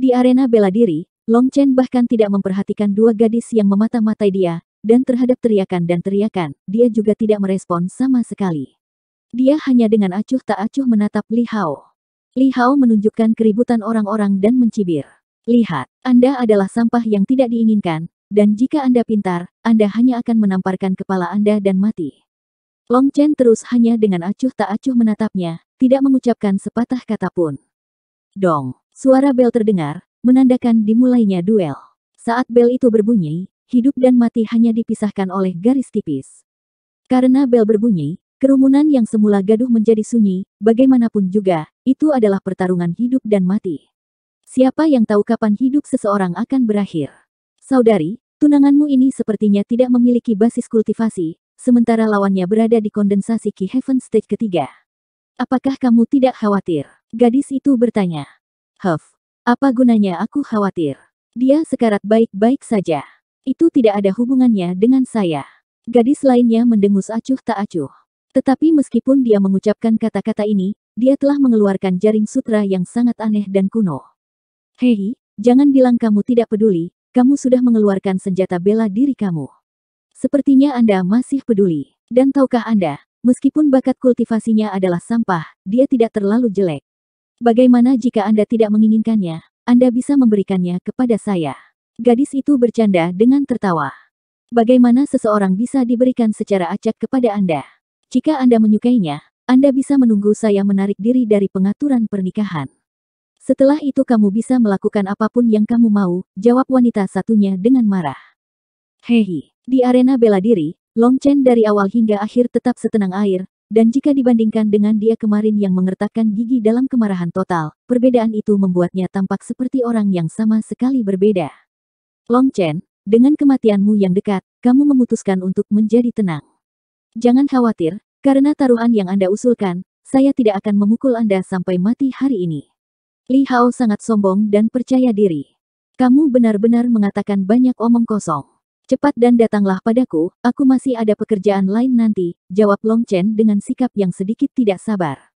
Di arena bela diri, Long Chen bahkan tidak memperhatikan dua gadis yang memata-matai dia, dan terhadap teriakan dan teriakan, dia juga tidak merespon sama sekali. Dia hanya dengan acuh tak acuh menatap Li Hao. Li Hao menunjukkan keributan orang-orang dan mencibir. Lihat, Anda adalah sampah yang tidak diinginkan, dan jika Anda pintar, Anda hanya akan menamparkan kepala Anda dan mati. Long Chen terus hanya dengan acuh tak acuh menatapnya, tidak mengucapkan sepatah kata pun. Dong, suara bel terdengar, menandakan dimulainya duel. Saat bel itu berbunyi, hidup dan mati hanya dipisahkan oleh garis tipis. Karena bel berbunyi, kerumunan yang semula gaduh menjadi sunyi, bagaimanapun juga, itu adalah pertarungan hidup dan mati. Siapa yang tahu kapan hidup seseorang akan berakhir? Saudari, tunanganmu ini sepertinya tidak memiliki basis kultivasi, sementara lawannya berada di kondensasi Key Heaven Stage ketiga. Apakah kamu tidak khawatir? Gadis itu bertanya. Huff, apa gunanya aku khawatir? Dia sekarat baik-baik saja. Itu tidak ada hubungannya dengan saya. Gadis lainnya mendengus acuh tak acuh. Tetapi meskipun dia mengucapkan kata-kata ini, dia telah mengeluarkan jaring sutra yang sangat aneh dan kuno. Hei, jangan bilang kamu tidak peduli, kamu sudah mengeluarkan senjata bela diri kamu. Sepertinya Anda masih peduli. Dan tahukah Anda, meskipun bakat kultivasinya adalah sampah, dia tidak terlalu jelek. Bagaimana jika Anda tidak menginginkannya? Anda bisa memberikannya kepada saya. Gadis itu bercanda dengan tertawa. Bagaimana seseorang bisa diberikan secara acak kepada Anda? Jika Anda menyukainya, Anda bisa menunggu saya menarik diri dari pengaturan pernikahan. Setelah itu kamu bisa melakukan apapun yang kamu mau, jawab wanita satunya dengan marah. Hei, di arena bela diri, Long Chen dari awal hingga akhir tetap setenang air, dan jika dibandingkan dengan dia kemarin yang mengertakkan gigi dalam kemarahan total, perbedaan itu membuatnya tampak seperti orang yang sama sekali berbeda. Long Chen, dengan kematianmu yang dekat, kamu memutuskan untuk menjadi tenang. Jangan khawatir, karena taruhan yang Anda usulkan, saya tidak akan memukul Anda sampai mati hari ini. Li Hao sangat sombong dan percaya diri. Kamu benar-benar mengatakan banyak omong kosong. Cepat dan datanglah padaku, aku masih ada pekerjaan lain nanti, jawab Long Chen dengan sikap yang sedikit tidak sabar.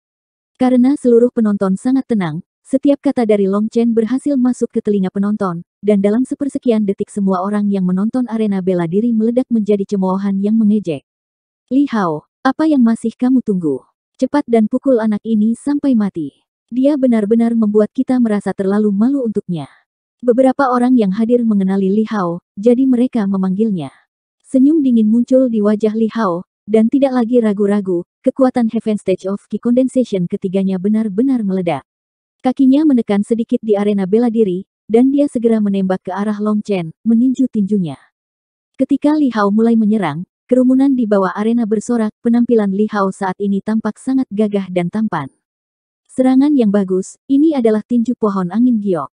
Karena seluruh penonton sangat tenang, setiap kata dari Long Chen berhasil masuk ke telinga penonton, dan dalam sepersekian detik semua orang yang menonton arena bela diri meledak menjadi cemoohan yang mengejek. Li Hao, apa yang masih kamu tunggu? Cepat dan pukul anak ini sampai mati. Dia benar-benar membuat kita merasa terlalu malu untuknya. Beberapa orang yang hadir mengenali Li Hao, jadi mereka memanggilnya. Senyum dingin muncul di wajah Li Hao, dan tidak lagi ragu-ragu, kekuatan Heaven Stage of Qi Condensation ketiganya benar-benar meledak. Kakinya menekan sedikit di arena bela diri, dan dia segera menembak ke arah Long Chen, meninju tinjunya. Ketika Li Hao mulai menyerang, kerumunan di bawah arena bersorak, penampilan Li Hao saat ini tampak sangat gagah dan tampan. Serangan yang bagus, ini adalah tinju pohon angin giok.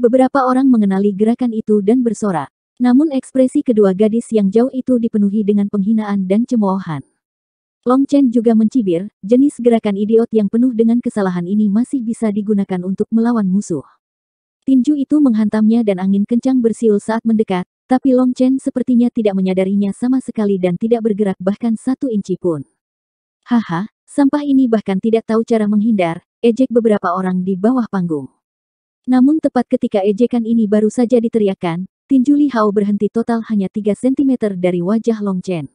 Beberapa orang mengenali gerakan itu dan bersorak. Namun ekspresi kedua gadis yang jauh itu dipenuhi dengan penghinaan dan cemoohan. Long Chen juga mencibir, jenis gerakan idiot yang penuh dengan kesalahan ini masih bisa digunakan untuk melawan musuh. Tinju itu menghantamnya dan angin kencang bersiul saat mendekat, tapi Long Chen sepertinya tidak menyadarinya sama sekali dan tidak bergerak bahkan satu inci pun. Haha, sampah ini bahkan tidak tahu cara menghindar, ejek beberapa orang di bawah panggung. Namun tepat ketika ejekan ini baru saja diteriakkan, tinju Li Hao berhenti total hanya 3 cm dari wajah Long Chen.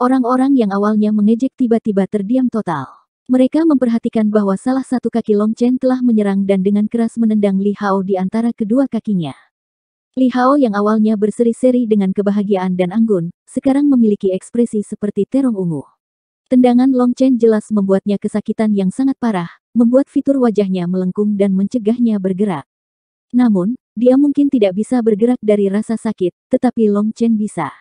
Orang-orang yang awalnya mengejek tiba-tiba terdiam total. Mereka memperhatikan bahwa salah satu kaki Long Chen telah menyerang dan dengan keras menendang Li Hao di antara kedua kakinya. Li Hao yang awalnya berseri-seri dengan kebahagiaan dan anggun, sekarang memiliki ekspresi seperti terong ungu. Tendangan Long Chen jelas membuatnya kesakitan yang sangat parah, membuat fitur wajahnya melengkung dan mencegahnya bergerak. Namun, dia mungkin tidak bisa bergerak dari rasa sakit, tetapi Long Chen bisa.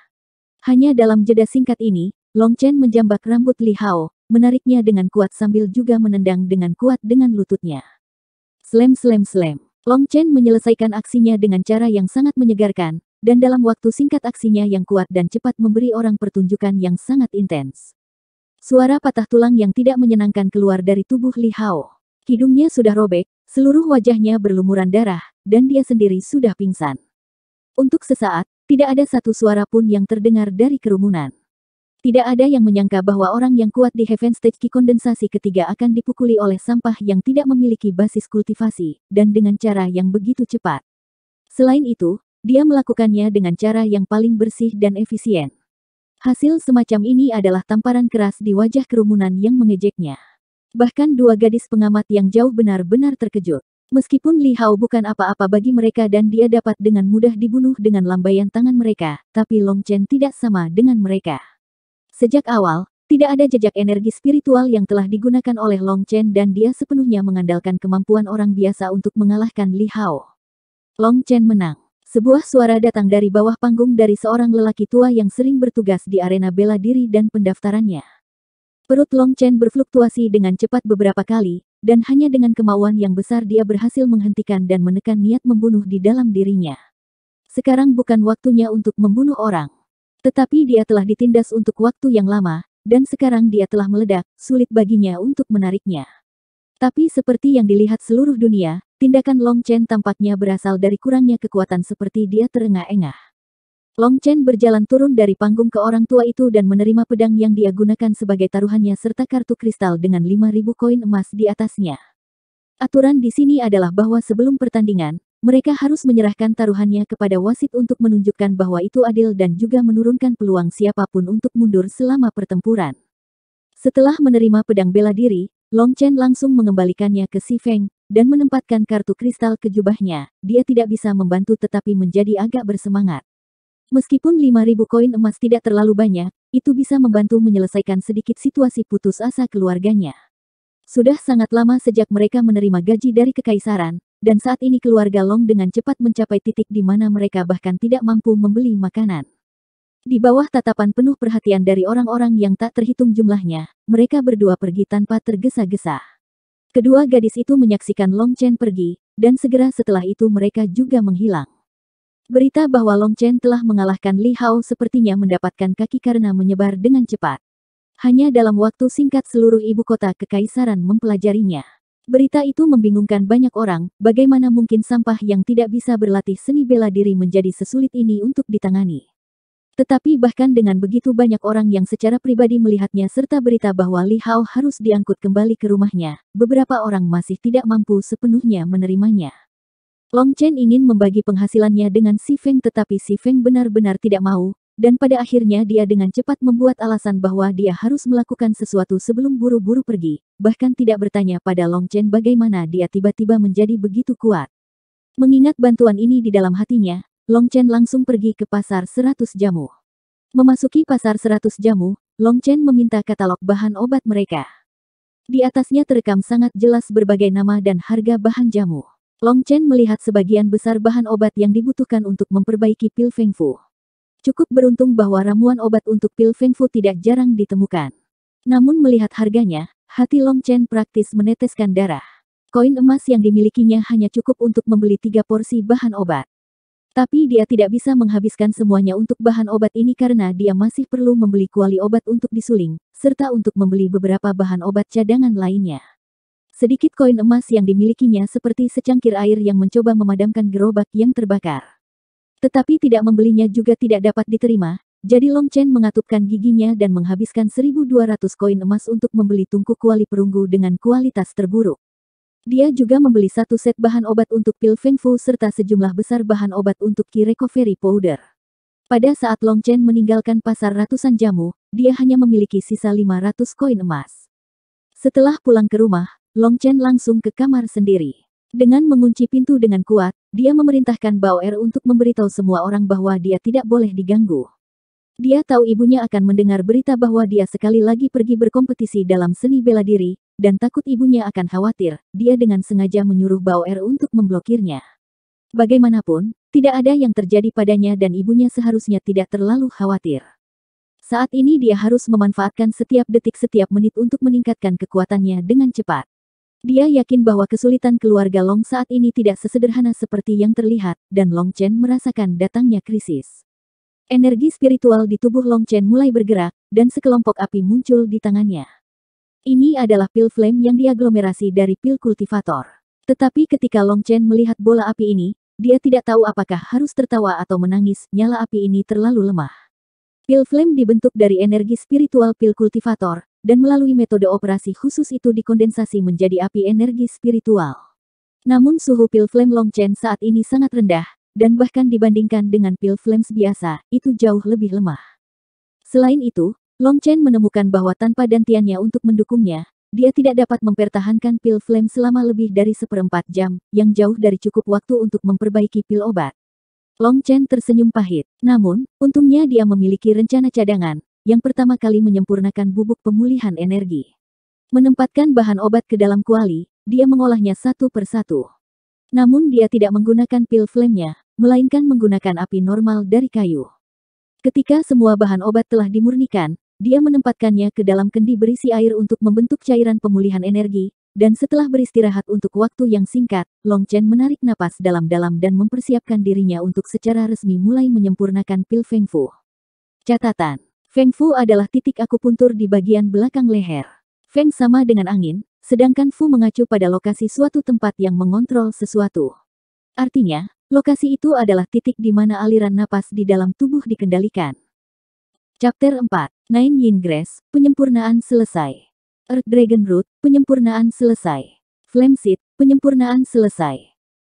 Hanya dalam jeda singkat ini, Long Chen menjambak rambut Li Hao, menariknya dengan kuat sambil juga menendang dengan kuat dengan lututnya. Slam slam slam. Long Chen menyelesaikan aksinya dengan cara yang sangat menyegarkan, dan dalam waktu singkat aksinya yang kuat dan cepat memberi orang pertunjukan yang sangat intens. Suara patah tulang yang tidak menyenangkan keluar dari tubuh Li Hao. Hidungnya sudah robek, seluruh wajahnya berlumuran darah, dan dia sendiri sudah pingsan. Untuk sesaat, tidak ada satu suara pun yang terdengar dari kerumunan. Tidak ada yang menyangka bahwa orang yang kuat di Heaven Stage Ki kondensasi ketiga akan dipukuli oleh sampah yang tidak memiliki basis kultivasi, dan dengan cara yang begitu cepat. Selain itu, dia melakukannya dengan cara yang paling bersih dan efisien. Hasil semacam ini adalah tamparan keras di wajah kerumunan yang mengejeknya. Bahkan dua gadis pengamat yang jauh benar-benar terkejut. Meskipun Li Hao bukan apa-apa bagi mereka dan dia dapat dengan mudah dibunuh dengan lambaian tangan mereka, tapi Long Chen tidak sama dengan mereka. Sejak awal, tidak ada jejak energi spiritual yang telah digunakan oleh Long Chen dan dia sepenuhnya mengandalkan kemampuan orang biasa untuk mengalahkan Li Hao. Long Chen menang. Sebuah suara datang dari bawah panggung dari seorang lelaki tua yang sering bertugas di arena bela diri dan pendaftarannya. Perut Long Chen berfluktuasi dengan cepat beberapa kali, dan hanya dengan kemauan yang besar dia berhasil menghentikan dan menekan niat membunuh di dalam dirinya. Sekarang bukan waktunya untuk membunuh orang. Tetapi dia telah ditindas untuk waktu yang lama, dan sekarang dia telah meledak, sulit baginya untuk menariknya. Tapi seperti yang dilihat seluruh dunia, Tindakan Long Chen tampaknya berasal dari kurangnya kekuatan seperti dia terengah-engah. Long Chen berjalan turun dari panggung ke orang tua itu dan menerima pedang yang dia gunakan sebagai taruhannya serta kartu kristal dengan 5.000 koin emas di atasnya. Aturan di sini adalah bahwa sebelum pertandingan, mereka harus menyerahkan taruhannya kepada wasit untuk menunjukkan bahwa itu adil dan juga menurunkan peluang siapapun untuk mundur selama pertempuran. Setelah menerima pedang bela diri, Long Chen langsung mengembalikannya ke Si Feng, dan menempatkan kartu kristal ke jubahnya, dia tidak bisa membantu tetapi menjadi agak bersemangat. Meskipun 5.000 koin emas tidak terlalu banyak, itu bisa membantu menyelesaikan sedikit situasi putus asa keluarganya. Sudah sangat lama sejak mereka menerima gaji dari kekaisaran, dan saat ini keluarga Long dengan cepat mencapai titik di mana mereka bahkan tidak mampu membeli makanan. Di bawah tatapan penuh perhatian dari orang-orang yang tak terhitung jumlahnya, mereka berdua pergi tanpa tergesa-gesa. Kedua gadis itu menyaksikan Long Chen pergi, dan segera setelah itu mereka juga menghilang. Berita bahwa Long Chen telah mengalahkan Li Hao sepertinya mendapatkan kaki karena menyebar dengan cepat. Hanya dalam waktu singkat seluruh ibu kota kekaisaran mempelajarinya. Berita itu membingungkan banyak orang, bagaimana mungkin sampah yang tidak bisa berlatih seni bela diri menjadi sesulit ini untuk ditangani. Tetapi bahkan dengan begitu banyak orang yang secara pribadi melihatnya serta berita bahwa Li Hao harus diangkut kembali ke rumahnya, beberapa orang masih tidak mampu sepenuhnya menerimanya. Long Chen ingin membagi penghasilannya dengan Si Feng tetapi Si Feng benar-benar tidak mau, dan pada akhirnya dia dengan cepat membuat alasan bahwa dia harus melakukan sesuatu sebelum buru-buru pergi, bahkan tidak bertanya pada Long Chen bagaimana dia tiba-tiba menjadi begitu kuat. Mengingat bantuan ini di dalam hatinya, Long Chen langsung pergi ke pasar seratus jamu. Memasuki pasar seratus jamu, Long Chen meminta katalog bahan obat mereka. Di atasnya terekam sangat jelas berbagai nama dan harga bahan jamu. Long Chen melihat sebagian besar bahan obat yang dibutuhkan untuk memperbaiki pil Feng Fu. Cukup beruntung bahwa ramuan obat untuk pil Feng Fu tidak jarang ditemukan. Namun melihat harganya, hati Long Chen praktis meneteskan darah. Koin emas yang dimilikinya hanya cukup untuk membeli tiga porsi bahan obat. Tapi dia tidak bisa menghabiskan semuanya untuk bahan obat ini karena dia masih perlu membeli kuali obat untuk disuling, serta untuk membeli beberapa bahan obat cadangan lainnya. Sedikit koin emas yang dimilikinya seperti secangkir air yang mencoba memadamkan gerobak yang terbakar. Tetapi tidak membelinya juga tidak dapat diterima, jadi Long Chen mengatupkan giginya dan menghabiskan 1200 koin emas untuk membeli tungku kuali perunggu dengan kualitas terburuk. Dia juga membeli satu set bahan obat untuk pil Feng Fu serta sejumlah besar bahan obat untuk Ki Recovery Powder. Pada saat Long Chen meninggalkan pasar ratusan jamu, dia hanya memiliki sisa 500 koin emas. Setelah pulang ke rumah, Long Chen langsung ke kamar sendiri. Dengan mengunci pintu dengan kuat, dia memerintahkan Bao Er untuk memberitahu semua orang bahwa dia tidak boleh diganggu. Dia tahu ibunya akan mendengar berita bahwa dia sekali lagi pergi berkompetisi dalam seni bela diri, dan takut ibunya akan khawatir, dia dengan sengaja menyuruh Bauer untuk memblokirnya. Bagaimanapun, tidak ada yang terjadi padanya dan ibunya seharusnya tidak terlalu khawatir. Saat ini dia harus memanfaatkan setiap detik setiap menit untuk meningkatkan kekuatannya dengan cepat. Dia yakin bahwa kesulitan keluarga Long saat ini tidak sesederhana seperti yang terlihat, dan Long Chen merasakan datangnya krisis. Energi spiritual di tubuh Long Chen mulai bergerak, dan sekelompok api muncul di tangannya. Ini adalah pil flame yang diaglomerasi dari pil kultivator. Tetapi ketika Long Chen melihat bola api ini, dia tidak tahu apakah harus tertawa atau menangis, nyala api ini terlalu lemah. Pil flame dibentuk dari energi spiritual pil kultivator, dan melalui metode operasi khusus itu dikondensasi menjadi api energi spiritual. Namun suhu pil flame Long Chen saat ini sangat rendah, dan bahkan dibandingkan dengan pil flames biasa, itu jauh lebih lemah. Selain itu, Long Chen menemukan bahwa tanpa dantiannya untuk mendukungnya, dia tidak dapat mempertahankan pil flame selama lebih dari seperempat jam, yang jauh dari cukup waktu untuk memperbaiki pil obat. Long Chen tersenyum pahit. Namun, untungnya dia memiliki rencana cadangan, yang pertama kali menyempurnakan bubuk pemulihan energi. Menempatkan bahan obat ke dalam kuali, dia mengolahnya satu per satu. Namun dia tidak menggunakan pil flame-nya, melainkan menggunakan api normal dari kayu. Ketika semua bahan obat telah dimurnikan, dia menempatkannya ke dalam kendi berisi air untuk membentuk cairan pemulihan energi, dan setelah beristirahat untuk waktu yang singkat, Long Chen menarik napas dalam-dalam dan mempersiapkan dirinya untuk secara resmi mulai menyempurnakan pil Feng Fu. Catatan, Feng Fu adalah titik akupuntur di bagian belakang leher. Feng sama dengan angin, sedangkan Fu mengacu pada lokasi suatu tempat yang mengontrol sesuatu. Artinya, lokasi itu adalah titik di mana aliran napas di dalam tubuh dikendalikan. Chapter 4. Nine Yin Grass, penyempurnaan selesai. Earth Dragon Root, penyempurnaan selesai. Flame Seed, penyempurnaan selesai.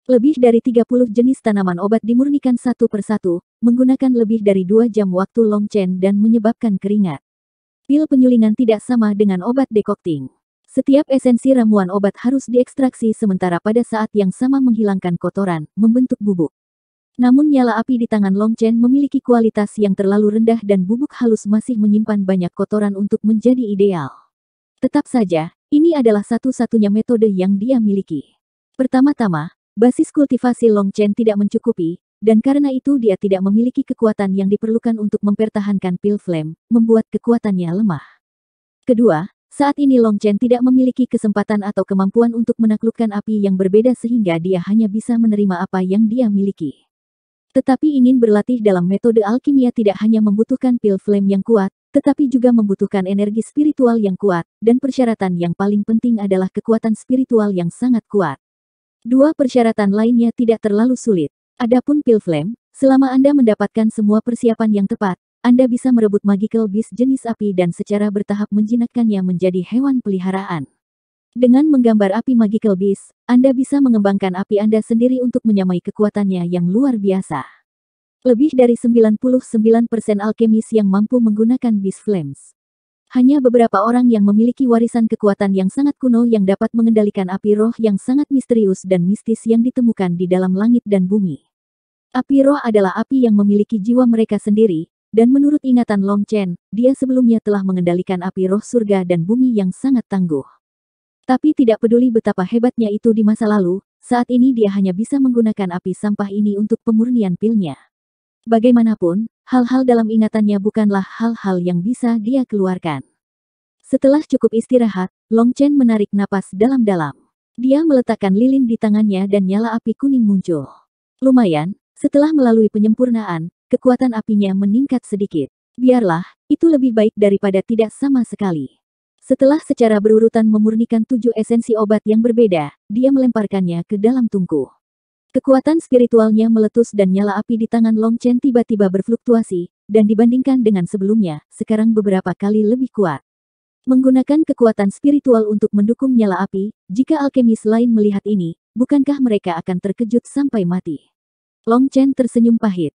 Lebih dari 30 jenis tanaman obat dimurnikan satu persatu, menggunakan lebih dari dua jam waktu longchen dan menyebabkan keringat. Pil penyulingan tidak sama dengan obat dekokting. Setiap esensi ramuan obat harus diekstraksi sementara pada saat yang sama menghilangkan kotoran, membentuk bubuk. Namun nyala api di tangan Long Chen memiliki kualitas yang terlalu rendah dan bubuk halus masih menyimpan banyak kotoran untuk menjadi ideal. Tetap saja, ini adalah satu-satunya metode yang dia miliki. Pertama-tama, basis kultivasi Long Chen tidak mencukupi, dan karena itu dia tidak memiliki kekuatan yang diperlukan untuk mempertahankan pil flame, membuat kekuatannya lemah. Kedua, saat ini Long Chen tidak memiliki kesempatan atau kemampuan untuk menaklukkan api yang berbeda sehingga dia hanya bisa menerima apa yang dia miliki. Tetapi ingin berlatih dalam metode alkimia tidak hanya membutuhkan pil flame yang kuat, tetapi juga membutuhkan energi spiritual yang kuat, dan persyaratan yang paling penting adalah kekuatan spiritual yang sangat kuat. Dua persyaratan lainnya tidak terlalu sulit. Adapun pil flame, selama Anda mendapatkan semua persiapan yang tepat, Anda bisa merebut magical beast jenis api dan secara bertahap menjinakkannya menjadi hewan peliharaan. Dengan menggambar api magical beast, Anda bisa mengembangkan api Anda sendiri untuk menyamai kekuatannya yang luar biasa. Lebih dari 99% alkemis yang mampu menggunakan beast flames. Hanya beberapa orang yang memiliki warisan kekuatan yang sangat kuno yang dapat mengendalikan api roh yang sangat misterius dan mistis yang ditemukan di dalam langit dan bumi. Api roh adalah api yang memiliki jiwa mereka sendiri, dan menurut ingatan Long Chen, dia sebelumnya telah mengendalikan api roh surga dan bumi yang sangat tangguh. Tapi tidak peduli betapa hebatnya itu di masa lalu, saat ini dia hanya bisa menggunakan api sampah ini untuk pemurnian pilnya. Bagaimanapun, hal-hal dalam ingatannya bukanlah hal-hal yang bisa dia keluarkan. Setelah cukup istirahat, Long Chen menarik napas dalam-dalam. Dia meletakkan lilin di tangannya dan nyala api kuning muncul. Lumayan, setelah melalui penyempurnaan, kekuatan apinya meningkat sedikit. Biarlah, itu lebih baik daripada tidak sama sekali. Setelah secara berurutan memurnikan tujuh esensi obat yang berbeda, dia melemparkannya ke dalam tungku. Kekuatan spiritualnya meletus dan nyala api di tangan Long Chen tiba-tiba berfluktuasi, dan dibandingkan dengan sebelumnya, sekarang beberapa kali lebih kuat. Menggunakan kekuatan spiritual untuk mendukung nyala api, jika alkemis lain melihat ini, bukankah mereka akan terkejut sampai mati? Long Chen tersenyum pahit.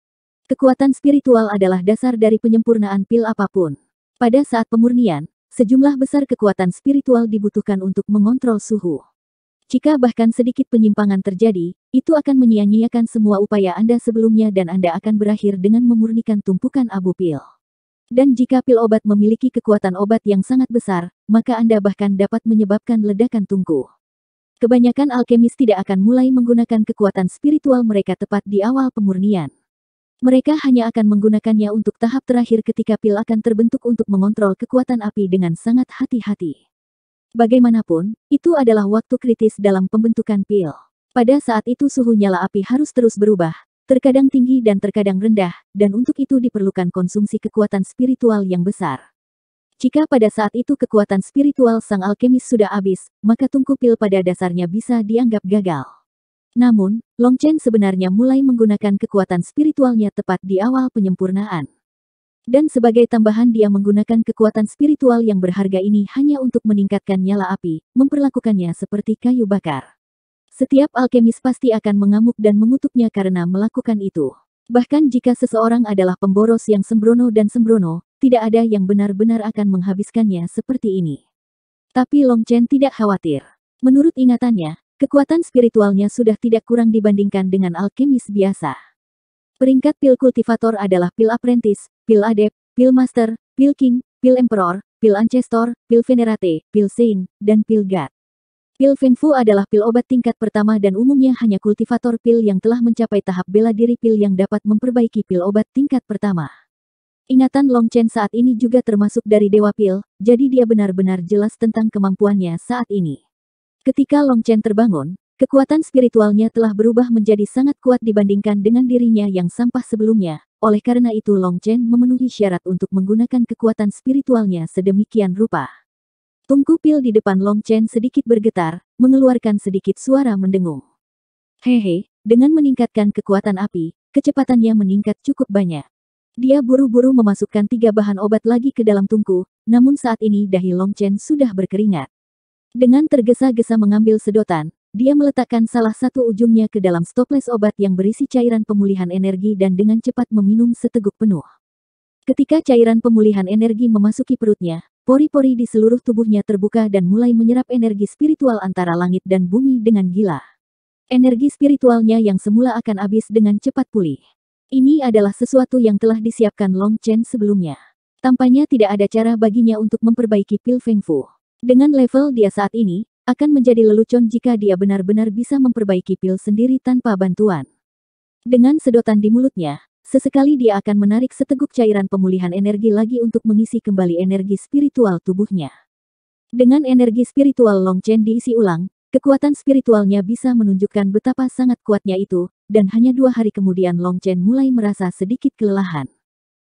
Kekuatan spiritual adalah dasar dari penyempurnaan pil apapun. Pada saat pemurnian, sejumlah besar kekuatan spiritual dibutuhkan untuk mengontrol suhu. Jika bahkan sedikit penyimpangan terjadi, itu akan menyia-nyiakan semua upaya Anda sebelumnya dan Anda akan berakhir dengan memurnikan tumpukan abu pil. Dan jika pil obat memiliki kekuatan obat yang sangat besar, maka Anda bahkan dapat menyebabkan ledakan tungku. Kebanyakan alkemis tidak akan mulai menggunakan kekuatan spiritual mereka tepat di awal pemurnian. Mereka hanya akan menggunakannya untuk tahap terakhir ketika pil akan terbentuk untuk mengontrol kekuatan api dengan sangat hati-hati. Bagaimanapun, itu adalah waktu kritis dalam pembentukan pil. Pada saat itu suhu nyala api harus terus berubah, terkadang tinggi dan terkadang rendah, dan untuk itu diperlukan konsumsi kekuatan spiritual yang besar. Jika pada saat itu kekuatan spiritual sang alkemis sudah habis, maka tungku pil pada dasarnya bisa dianggap gagal. Namun, Long Chen sebenarnya mulai menggunakan kekuatan spiritualnya tepat di awal penyempurnaan. Dan sebagai tambahan dia menggunakan kekuatan spiritual yang berharga ini hanya untuk meningkatkan nyala api, memperlakukannya seperti kayu bakar. Setiap alkemis pasti akan mengamuk dan mengutuknya karena melakukan itu. Bahkan jika seseorang adalah pemboros yang sembrono dan sembrono, tidak ada yang benar-benar akan menghabiskannya seperti ini. Tapi Long Chen tidak khawatir. Menurut ingatannya, Kekuatan spiritualnya sudah tidak kurang dibandingkan dengan alkemis biasa. Peringkat pil kultivator adalah pil apprentice, pil adept, pil master, pil king, pil emperor, pil ancestor, pil venerate, pil saint, dan pil god. Pil Fengfu adalah pil obat tingkat pertama dan umumnya hanya kultivator pil yang telah mencapai tahap bela diri pil yang dapat memperbaiki pil obat tingkat pertama. Ingatan Long Chen saat ini juga termasuk dari Dewa Pil, jadi dia benar-benar jelas tentang kemampuannya saat ini. Ketika Long Chen terbangun, kekuatan spiritualnya telah berubah menjadi sangat kuat dibandingkan dengan dirinya yang sampah sebelumnya. Oleh karena itu Long Chen memenuhi syarat untuk menggunakan kekuatan spiritualnya sedemikian rupa. Tungku pil di depan Long Chen sedikit bergetar, mengeluarkan sedikit suara mendengung. Hehe, dengan meningkatkan kekuatan api, kecepatannya meningkat cukup banyak. Dia buru-buru memasukkan tiga bahan obat lagi ke dalam tungku, namun saat ini dahi Long Chen sudah berkeringat. Dengan tergesa-gesa mengambil sedotan, dia meletakkan salah satu ujungnya ke dalam stoples obat yang berisi cairan pemulihan energi dan dengan cepat meminum seteguk penuh. Ketika cairan pemulihan energi memasuki perutnya, pori-pori di seluruh tubuhnya terbuka dan mulai menyerap energi spiritual antara langit dan bumi dengan gila. Energi spiritualnya yang semula akan habis dengan cepat pulih. Ini adalah sesuatu yang telah disiapkan Long Chen sebelumnya. Tampaknya tidak ada cara baginya untuk memperbaiki pil Feng Fu. Dengan level dia saat ini, akan menjadi lelucon jika dia benar-benar bisa memperbaiki pil sendiri tanpa bantuan. Dengan sedotan di mulutnya, sesekali dia akan menarik seteguk cairan pemulihan energi lagi untuk mengisi kembali energi spiritual tubuhnya. Dengan energi spiritual Long Chen diisi ulang, kekuatan spiritualnya bisa menunjukkan betapa sangat kuatnya itu, dan hanya dua hari kemudian Long Chen mulai merasa sedikit kelelahan.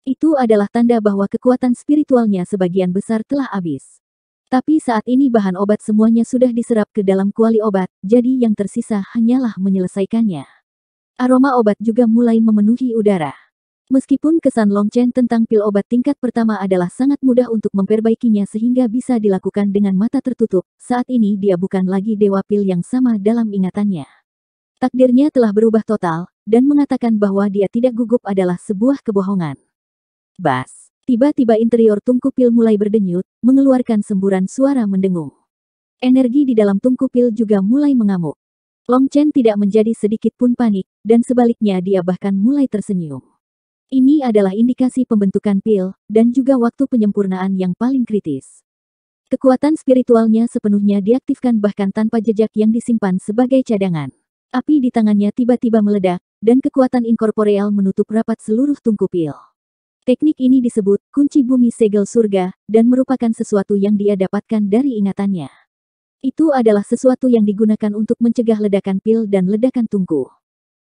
Itu adalah tanda bahwa kekuatan spiritualnya sebagian besar telah habis. Tapi saat ini bahan obat semuanya sudah diserap ke dalam kuali obat, jadi yang tersisa hanyalah menyelesaikannya. Aroma obat juga mulai memenuhi udara. Meskipun kesan Long Chen tentang pil obat tingkat pertama adalah sangat mudah untuk memperbaikinya sehingga bisa dilakukan dengan mata tertutup, saat ini dia bukan lagi dewa pil yang sama dalam ingatannya. Takdirnya telah berubah total, dan mengatakan bahwa dia tidak gugup adalah sebuah kebohongan. Bas. Tiba-tiba interior tungku pil mulai berdenyut, mengeluarkan semburan suara mendengung. Energi di dalam tungku pil juga mulai mengamuk. Long Chen tidak menjadi sedikit pun panik, dan sebaliknya dia bahkan mulai tersenyum. Ini adalah indikasi pembentukan pil, dan juga waktu penyempurnaan yang paling kritis. Kekuatan spiritualnya sepenuhnya diaktifkan bahkan tanpa jejak yang disimpan sebagai cadangan. Api di tangannya tiba-tiba meledak, dan kekuatan inkorporeal menutup rapat seluruh tungku pil. Teknik ini disebut kunci bumi segel surga, dan merupakan sesuatu yang dia dapatkan dari ingatannya. Itu adalah sesuatu yang digunakan untuk mencegah ledakan pil dan ledakan tungku.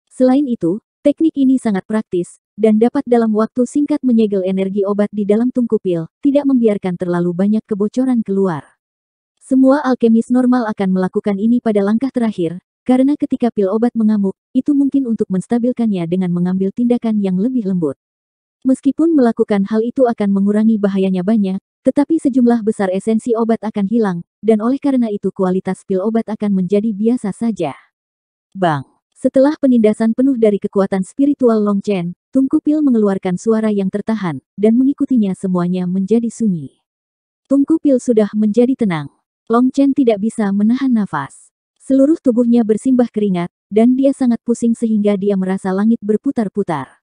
Selain itu, teknik ini sangat praktis, dan dapat dalam waktu singkat menyegel energi obat di dalam tungku pil, tidak membiarkan terlalu banyak kebocoran keluar. Semua alkemis normal akan melakukan ini pada langkah terakhir, karena ketika pil obat mengamuk, itu mungkin untuk menstabilkannya dengan mengambil tindakan yang lebih lembut. Meskipun melakukan hal itu akan mengurangi bahayanya banyak, tetapi sejumlah besar esensi obat akan hilang, dan oleh karena itu kualitas pil obat akan menjadi biasa saja. Bang! Setelah penindasan penuh dari kekuatan spiritual Long Chen, Tungku Pil mengeluarkan suara yang tertahan, dan mengikutinya semuanya menjadi sunyi. Tungku Pil sudah menjadi tenang. Long Chen tidak bisa menahan nafas. Seluruh tubuhnya bersimbah keringat, dan dia sangat pusing sehingga dia merasa langit berputar-putar.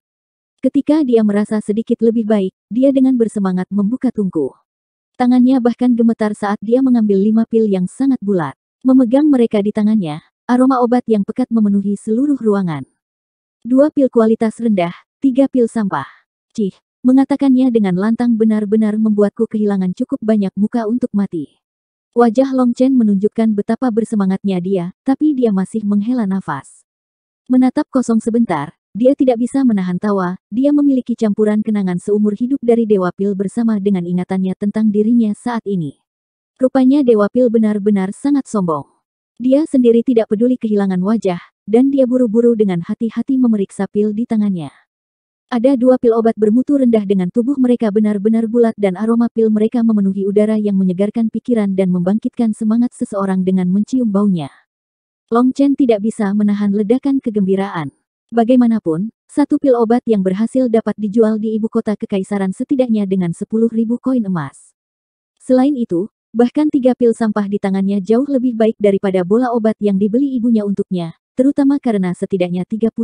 Ketika dia merasa sedikit lebih baik, dia dengan bersemangat membuka tungku. Tangannya bahkan gemetar saat dia mengambil lima pil yang sangat bulat. Memegang mereka di tangannya, aroma obat yang pekat memenuhi seluruh ruangan. Dua pil kualitas rendah, tiga pil sampah. Cih, mengatakannya dengan lantang benar-benar membuatku kehilangan cukup banyak muka untuk mati. Wajah Long Chen menunjukkan betapa bersemangatnya dia, tapi dia masih menghela nafas. Menatap kosong sebentar, dia tidak bisa menahan tawa, dia memiliki campuran kenangan seumur hidup dari Dewa Pil bersama dengan ingatannya tentang dirinya saat ini. Rupanya Dewa Pil benar-benar sangat sombong. Dia sendiri tidak peduli kehilangan wajah, dan dia buru-buru dengan hati-hati memeriksa pil di tangannya. Ada dua pil obat bermutu rendah dengan tubuh mereka benar-benar bulat dan aroma pil mereka memenuhi udara yang menyegarkan pikiran dan membangkitkan semangat seseorang dengan mencium baunya. Long Chen tidak bisa menahan ledakan kegembiraan. Bagaimanapun, satu pil obat yang berhasil dapat dijual di ibu kota kekaisaran setidaknya dengan ribu koin emas. Selain itu, bahkan tiga pil sampah di tangannya jauh lebih baik daripada bola obat yang dibeli ibunya untuknya, terutama karena setidaknya 30%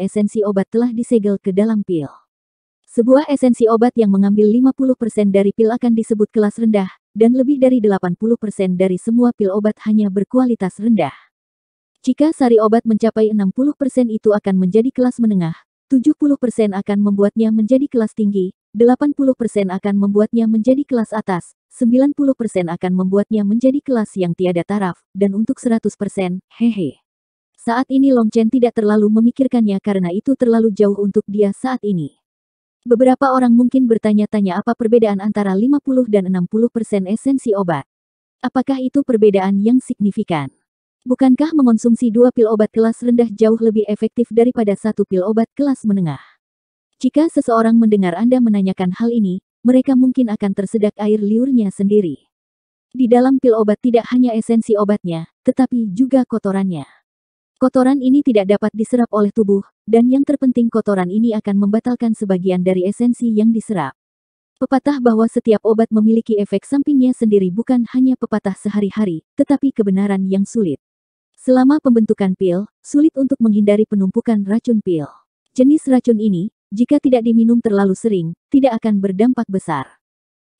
esensi obat telah disegel ke dalam pil. Sebuah esensi obat yang mengambil 50% dari pil akan disebut kelas rendah, dan lebih dari 80% dari semua pil obat hanya berkualitas rendah. Jika sari obat mencapai 60% itu akan menjadi kelas menengah, 70% akan membuatnya menjadi kelas tinggi, 80% akan membuatnya menjadi kelas atas, 90% akan membuatnya menjadi kelas yang tiada taraf, dan untuk 100%, hehe. Saat ini Long Chen tidak terlalu memikirkannya karena itu terlalu jauh untuk dia saat ini. Beberapa orang mungkin bertanya-tanya apa perbedaan antara 50 dan 60% esensi obat. Apakah itu perbedaan yang signifikan? Bukankah mengonsumsi dua pil obat kelas rendah jauh lebih efektif daripada satu pil obat kelas menengah? Jika seseorang mendengar Anda menanyakan hal ini, mereka mungkin akan tersedak air liurnya sendiri. Di dalam pil obat tidak hanya esensi obatnya, tetapi juga kotorannya. Kotoran ini tidak dapat diserap oleh tubuh, dan yang terpenting kotoran ini akan membatalkan sebagian dari esensi yang diserap. Pepatah bahwa setiap obat memiliki efek sampingnya sendiri bukan hanya pepatah sehari-hari, tetapi kebenaran yang sulit. Selama pembentukan pil, sulit untuk menghindari penumpukan racun pil. Jenis racun ini, jika tidak diminum terlalu sering, tidak akan berdampak besar.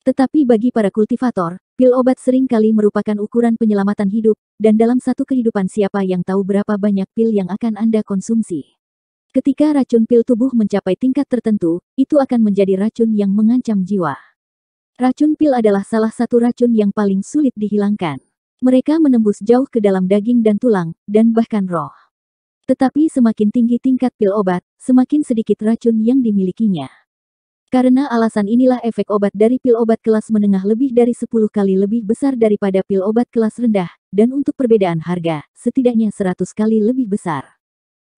Tetapi bagi para kultivator, pil obat seringkali merupakan ukuran penyelamatan hidup, dan dalam satu kehidupan siapa yang tahu berapa banyak pil yang akan Anda konsumsi. Ketika racun pil tubuh mencapai tingkat tertentu, itu akan menjadi racun yang mengancam jiwa. Racun pil adalah salah satu racun yang paling sulit dihilangkan. Mereka menembus jauh ke dalam daging dan tulang, dan bahkan roh. Tetapi semakin tinggi tingkat pil obat, semakin sedikit racun yang dimilikinya. Karena alasan inilah efek obat dari pil obat kelas menengah lebih dari 10 kali lebih besar daripada pil obat kelas rendah, dan untuk perbedaan harga, setidaknya 100 kali lebih besar.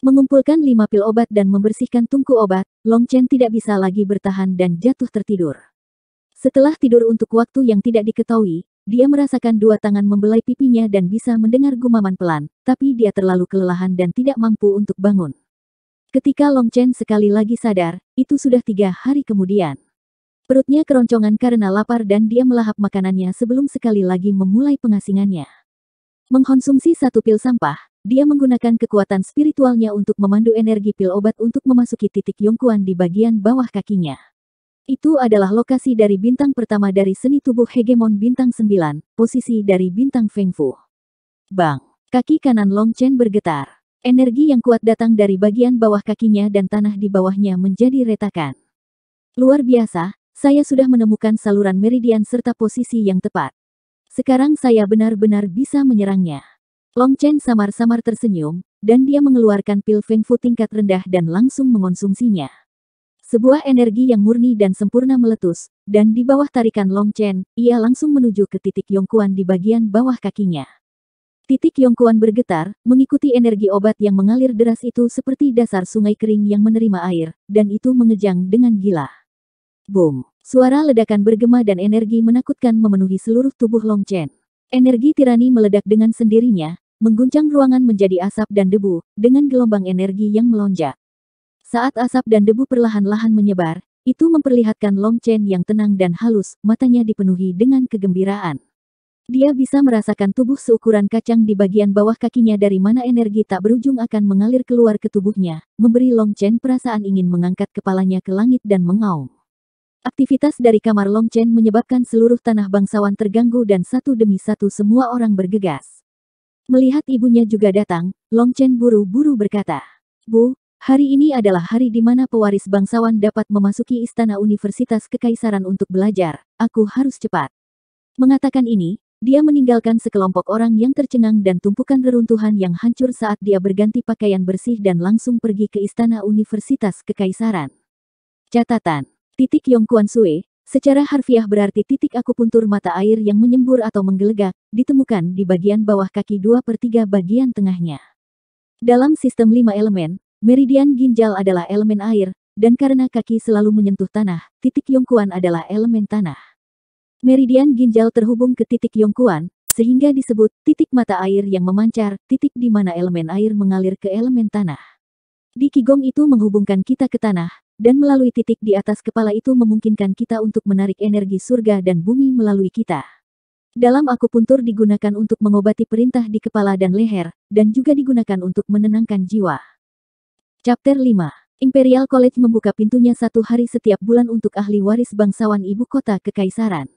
Mengumpulkan 5 pil obat dan membersihkan tungku obat, Long Chen tidak bisa lagi bertahan dan jatuh tertidur. Setelah tidur untuk waktu yang tidak diketahui, dia merasakan dua tangan membelai pipinya dan bisa mendengar gumaman pelan, tapi dia terlalu kelelahan dan tidak mampu untuk bangun. Ketika Long Chen sekali lagi sadar, itu sudah tiga hari kemudian. Perutnya keroncongan karena lapar dan dia melahap makanannya sebelum sekali lagi memulai pengasingannya. Mengkonsumsi satu pil sampah, dia menggunakan kekuatan spiritualnya untuk memandu energi pil obat untuk memasuki titik yongkuan di bagian bawah kakinya. Itu adalah lokasi dari bintang pertama dari seni tubuh hegemon bintang 9, posisi dari bintang Feng Fu. Bang! Kaki kanan Long Chen bergetar. Energi yang kuat datang dari bagian bawah kakinya dan tanah di bawahnya menjadi retakan. Luar biasa, saya sudah menemukan saluran meridian serta posisi yang tepat. Sekarang saya benar-benar bisa menyerangnya. Long Chen samar-samar tersenyum, dan dia mengeluarkan pil Feng Fu tingkat rendah dan langsung mengonsumsinya. Sebuah energi yang murni dan sempurna meletus, dan di bawah tarikan Long Chen, ia langsung menuju ke titik Yongkuan di bagian bawah kakinya. Titik Yongkuan bergetar, mengikuti energi obat yang mengalir deras itu seperti dasar sungai kering yang menerima air, dan itu mengejang dengan gila. Boom! Suara ledakan bergema dan energi menakutkan memenuhi seluruh tubuh Long Chen. Energi tirani meledak dengan sendirinya, mengguncang ruangan menjadi asap dan debu, dengan gelombang energi yang melonjak. Saat asap dan debu perlahan-lahan menyebar, itu memperlihatkan Long Chen yang tenang dan halus, matanya dipenuhi dengan kegembiraan. Dia bisa merasakan tubuh seukuran kacang di bagian bawah kakinya dari mana energi tak berujung akan mengalir keluar ke tubuhnya, memberi Long Chen perasaan ingin mengangkat kepalanya ke langit dan mengaum. Aktivitas dari kamar Long Chen menyebabkan seluruh tanah bangsawan terganggu dan satu demi satu semua orang bergegas. Melihat ibunya juga datang, Long Chen buru-buru berkata, Bu, Hari ini adalah hari di mana pewaris bangsawan dapat memasuki istana Universitas Kekaisaran untuk belajar. Aku harus cepat. Mengatakan ini, dia meninggalkan sekelompok orang yang tercengang dan tumpukan reruntuhan yang hancur saat dia berganti pakaian bersih dan langsung pergi ke istana Universitas Kekaisaran. Catatan. Titik Yong Kuan Sui, Secara harfiah berarti titik akupuntur mata air yang menyembur atau menggelegak, ditemukan di bagian bawah kaki 2 per 3 bagian tengahnya. Dalam sistem lima elemen, Meridian ginjal adalah elemen air, dan karena kaki selalu menyentuh tanah, titik yongkuan adalah elemen tanah. Meridian ginjal terhubung ke titik yongkuan, sehingga disebut titik mata air yang memancar, titik di mana elemen air mengalir ke elemen tanah. Di Kigong itu menghubungkan kita ke tanah, dan melalui titik di atas kepala itu memungkinkan kita untuk menarik energi surga dan bumi melalui kita. Dalam akupuntur digunakan untuk mengobati perintah di kepala dan leher, dan juga digunakan untuk menenangkan jiwa. Chapter 5. Imperial College membuka pintunya satu hari setiap bulan untuk ahli waris bangsawan ibu kota kekaisaran.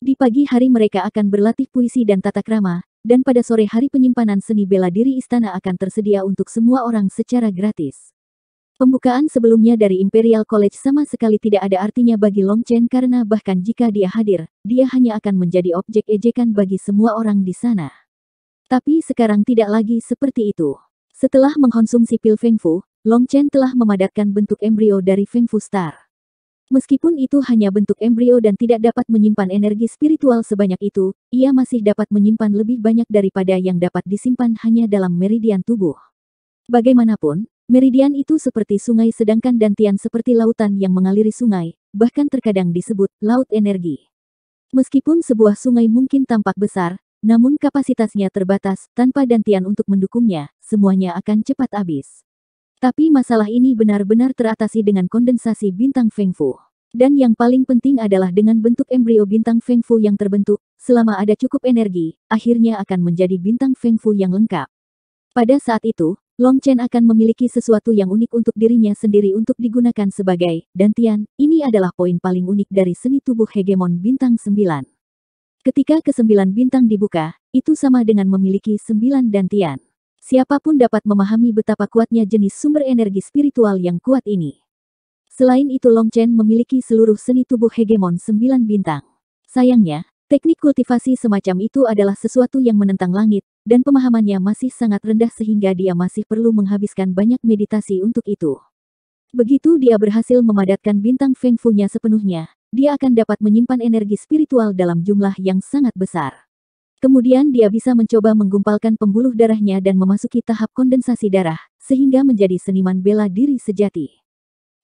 Di pagi hari mereka akan berlatih puisi dan tata krama, dan pada sore hari penyimpanan seni bela diri istana akan tersedia untuk semua orang secara gratis. Pembukaan sebelumnya dari Imperial College sama sekali tidak ada artinya bagi Long Chen karena bahkan jika dia hadir, dia hanya akan menjadi objek ejekan bagi semua orang di sana. Tapi sekarang tidak lagi seperti itu. Setelah mengkonsumsi pil Feng Fu, Long Chen telah memadatkan bentuk embrio dari Feng Fu Star. Meskipun itu hanya bentuk embrio dan tidak dapat menyimpan energi spiritual sebanyak itu, ia masih dapat menyimpan lebih banyak daripada yang dapat disimpan hanya dalam meridian tubuh. Bagaimanapun, meridian itu seperti sungai sedangkan dantian seperti lautan yang mengaliri sungai, bahkan terkadang disebut laut energi. Meskipun sebuah sungai mungkin tampak besar, namun kapasitasnya terbatas, tanpa dantian untuk mendukungnya, semuanya akan cepat habis. Tapi masalah ini benar-benar teratasi dengan kondensasi bintang Fengfu, Dan yang paling penting adalah dengan bentuk embrio bintang Fengfu yang terbentuk, selama ada cukup energi, akhirnya akan menjadi bintang Fengfu yang lengkap. Pada saat itu, Long Chen akan memiliki sesuatu yang unik untuk dirinya sendiri untuk digunakan sebagai, dantian. ini adalah poin paling unik dari seni tubuh hegemon bintang 9. Ketika kesembilan bintang dibuka, itu sama dengan memiliki sembilan dantian siapapun dapat memahami betapa kuatnya jenis sumber energi spiritual yang kuat ini. Selain itu Long Chen memiliki seluruh seni tubuh hegemon sembilan bintang. Sayangnya, teknik kultivasi semacam itu adalah sesuatu yang menentang langit, dan pemahamannya masih sangat rendah sehingga dia masih perlu menghabiskan banyak meditasi untuk itu. Begitu dia berhasil memadatkan bintang Feng Fu-nya sepenuhnya, dia akan dapat menyimpan energi spiritual dalam jumlah yang sangat besar. Kemudian dia bisa mencoba menggumpalkan pembuluh darahnya dan memasuki tahap kondensasi darah, sehingga menjadi seniman bela diri sejati.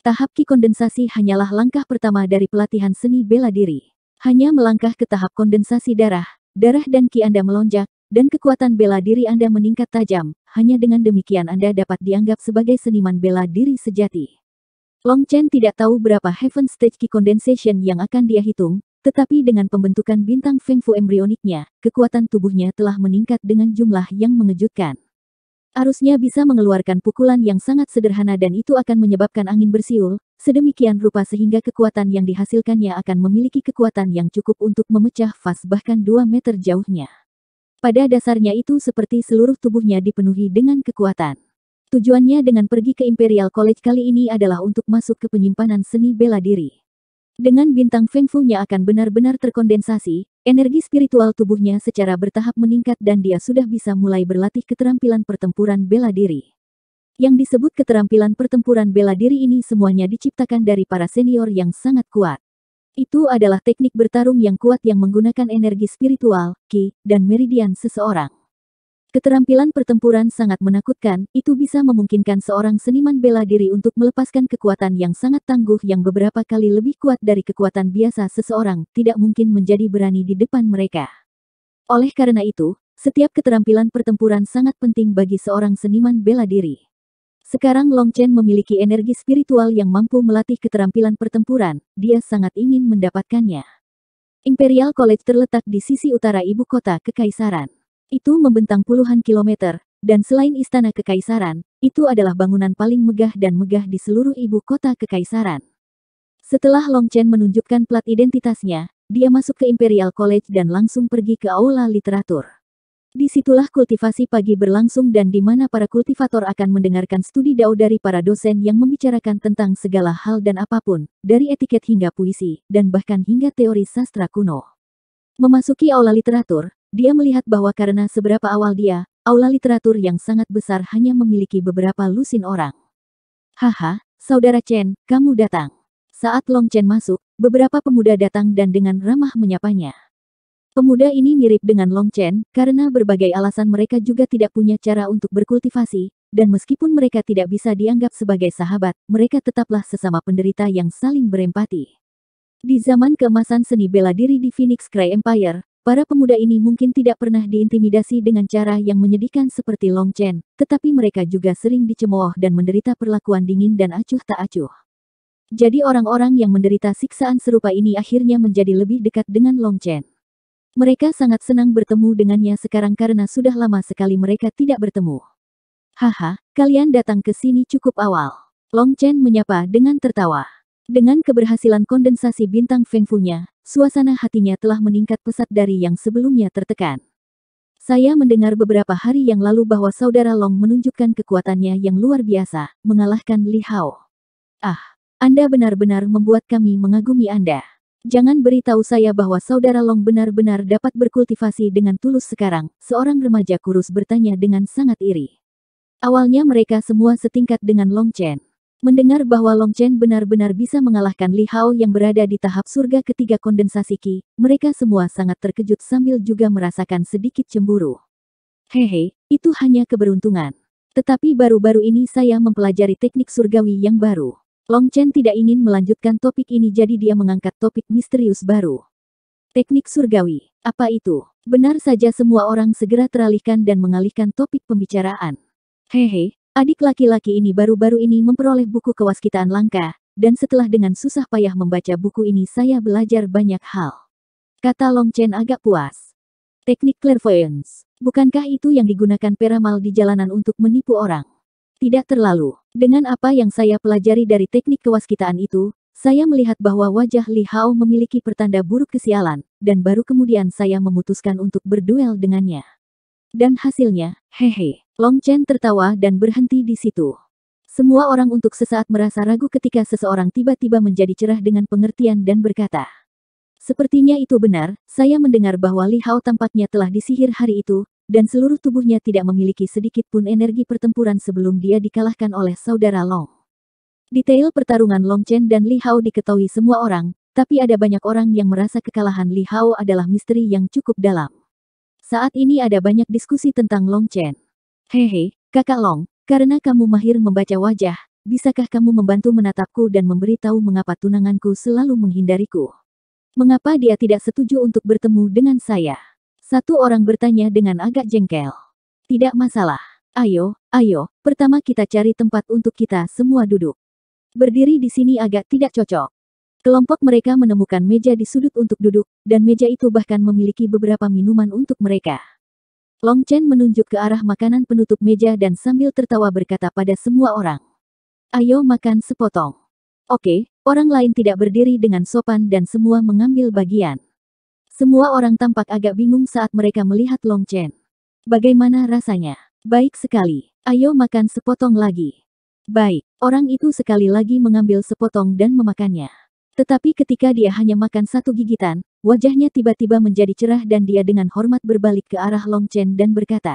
Tahap ki kondensasi hanyalah langkah pertama dari pelatihan seni bela diri. Hanya melangkah ke tahap kondensasi darah, darah dan ki Anda melonjak, dan kekuatan bela diri Anda meningkat tajam, hanya dengan demikian Anda dapat dianggap sebagai seniman bela diri sejati. Long Chen tidak tahu berapa Heaven Stage Ki Condensation yang akan dia hitung, tetapi dengan pembentukan bintang Feng Fu embrioniknya, kekuatan tubuhnya telah meningkat dengan jumlah yang mengejutkan. Arusnya bisa mengeluarkan pukulan yang sangat sederhana dan itu akan menyebabkan angin bersiul, sedemikian rupa sehingga kekuatan yang dihasilkannya akan memiliki kekuatan yang cukup untuk memecah vas bahkan 2 meter jauhnya. Pada dasarnya itu seperti seluruh tubuhnya dipenuhi dengan kekuatan. Tujuannya dengan pergi ke Imperial College kali ini adalah untuk masuk ke penyimpanan seni bela diri. Dengan bintang Feng Fu-nya akan benar-benar terkondensasi, energi spiritual tubuhnya secara bertahap meningkat dan dia sudah bisa mulai berlatih keterampilan pertempuran bela diri. Yang disebut keterampilan pertempuran bela diri ini semuanya diciptakan dari para senior yang sangat kuat. Itu adalah teknik bertarung yang kuat yang menggunakan energi spiritual, ki, dan meridian seseorang. Keterampilan pertempuran sangat menakutkan, itu bisa memungkinkan seorang seniman bela diri untuk melepaskan kekuatan yang sangat tangguh yang beberapa kali lebih kuat dari kekuatan biasa seseorang, tidak mungkin menjadi berani di depan mereka. Oleh karena itu, setiap keterampilan pertempuran sangat penting bagi seorang seniman bela diri. Sekarang Long Chen memiliki energi spiritual yang mampu melatih keterampilan pertempuran, dia sangat ingin mendapatkannya. Imperial College terletak di sisi utara ibu kota kekaisaran. Itu membentang puluhan kilometer, dan selain istana kekaisaran, itu adalah bangunan paling megah dan megah di seluruh ibu kota kekaisaran. Setelah Long Chen menunjukkan plat identitasnya, dia masuk ke Imperial College dan langsung pergi ke aula literatur. Disitulah kultivasi pagi berlangsung dan di mana para kultivator akan mendengarkan studi dao dari para dosen yang membicarakan tentang segala hal dan apapun, dari etiket hingga puisi, dan bahkan hingga teori sastra kuno. Memasuki aula literatur, dia melihat bahwa karena seberapa awal dia, aula literatur yang sangat besar hanya memiliki beberapa lusin orang. Haha, saudara Chen, kamu datang. Saat Long Chen masuk, beberapa pemuda datang dan dengan ramah menyapanya. Pemuda ini mirip dengan Long Chen, karena berbagai alasan mereka juga tidak punya cara untuk berkultivasi, dan meskipun mereka tidak bisa dianggap sebagai sahabat, mereka tetaplah sesama penderita yang saling berempati. Di zaman keemasan seni bela diri di Phoenix Cry Empire, Para pemuda ini mungkin tidak pernah diintimidasi dengan cara yang menyedihkan seperti Long Chen, tetapi mereka juga sering dicemooh dan menderita perlakuan dingin dan acuh tak acuh. Jadi orang-orang yang menderita siksaan serupa ini akhirnya menjadi lebih dekat dengan Long Chen. Mereka sangat senang bertemu dengannya sekarang karena sudah lama sekali mereka tidak bertemu. Haha, kalian datang ke sini cukup awal. Long Chen menyapa dengan tertawa. Dengan keberhasilan kondensasi bintang Feng Fu-nya, suasana hatinya telah meningkat pesat dari yang sebelumnya tertekan. Saya mendengar beberapa hari yang lalu bahwa saudara Long menunjukkan kekuatannya yang luar biasa, mengalahkan Li Hao. Ah, Anda benar-benar membuat kami mengagumi Anda. Jangan beritahu saya bahwa saudara Long benar-benar dapat berkultivasi dengan tulus sekarang, seorang remaja kurus bertanya dengan sangat iri. Awalnya mereka semua setingkat dengan Long Chen. Mendengar bahwa Long Chen benar-benar bisa mengalahkan Li Hao yang berada di tahap surga ketiga kondensasi Qi, mereka semua sangat terkejut sambil juga merasakan sedikit cemburu. Hehe, itu hanya keberuntungan. Tetapi baru-baru ini saya mempelajari teknik surgawi yang baru. Long Chen tidak ingin melanjutkan topik ini jadi dia mengangkat topik misterius baru. Teknik surgawi, apa itu? Benar saja semua orang segera teralihkan dan mengalihkan topik pembicaraan. Hehe, Adik laki-laki ini baru-baru ini memperoleh buku kewaskitaan langka, dan setelah dengan susah payah membaca buku ini saya belajar banyak hal. Kata Long Chen agak puas. Teknik clairvoyance. Bukankah itu yang digunakan peramal di jalanan untuk menipu orang? Tidak terlalu. Dengan apa yang saya pelajari dari teknik kewaskitaan itu, saya melihat bahwa wajah Li Hao memiliki pertanda buruk kesialan, dan baru kemudian saya memutuskan untuk berduel dengannya. Dan hasilnya, hehe. Long Chen tertawa dan berhenti di situ. Semua orang untuk sesaat merasa ragu ketika seseorang tiba-tiba menjadi cerah dengan pengertian dan berkata. Sepertinya itu benar, saya mendengar bahwa Li Hao tampaknya telah disihir hari itu, dan seluruh tubuhnya tidak memiliki sedikit pun energi pertempuran sebelum dia dikalahkan oleh saudara Long. Detail pertarungan Long Chen dan Li Hao diketahui semua orang, tapi ada banyak orang yang merasa kekalahan Li Hao adalah misteri yang cukup dalam. Saat ini ada banyak diskusi tentang Long Chen. Hehe, kakak Long, karena kamu mahir membaca wajah, bisakah kamu membantu menatapku dan memberitahu mengapa tunanganku selalu menghindariku? Mengapa dia tidak setuju untuk bertemu dengan saya? Satu orang bertanya dengan agak jengkel. Tidak masalah. Ayo, ayo, pertama kita cari tempat untuk kita semua duduk. Berdiri di sini agak tidak cocok. Kelompok mereka menemukan meja di sudut untuk duduk, dan meja itu bahkan memiliki beberapa minuman untuk mereka. Long Chen menunjuk ke arah makanan penutup meja dan sambil tertawa berkata pada semua orang. Ayo makan sepotong. Oke, orang lain tidak berdiri dengan sopan dan semua mengambil bagian. Semua orang tampak agak bingung saat mereka melihat Long Chen. Bagaimana rasanya? Baik sekali. Ayo makan sepotong lagi. Baik, orang itu sekali lagi mengambil sepotong dan memakannya. Tetapi ketika dia hanya makan satu gigitan, wajahnya tiba-tiba menjadi cerah dan dia dengan hormat berbalik ke arah Long Chen dan berkata,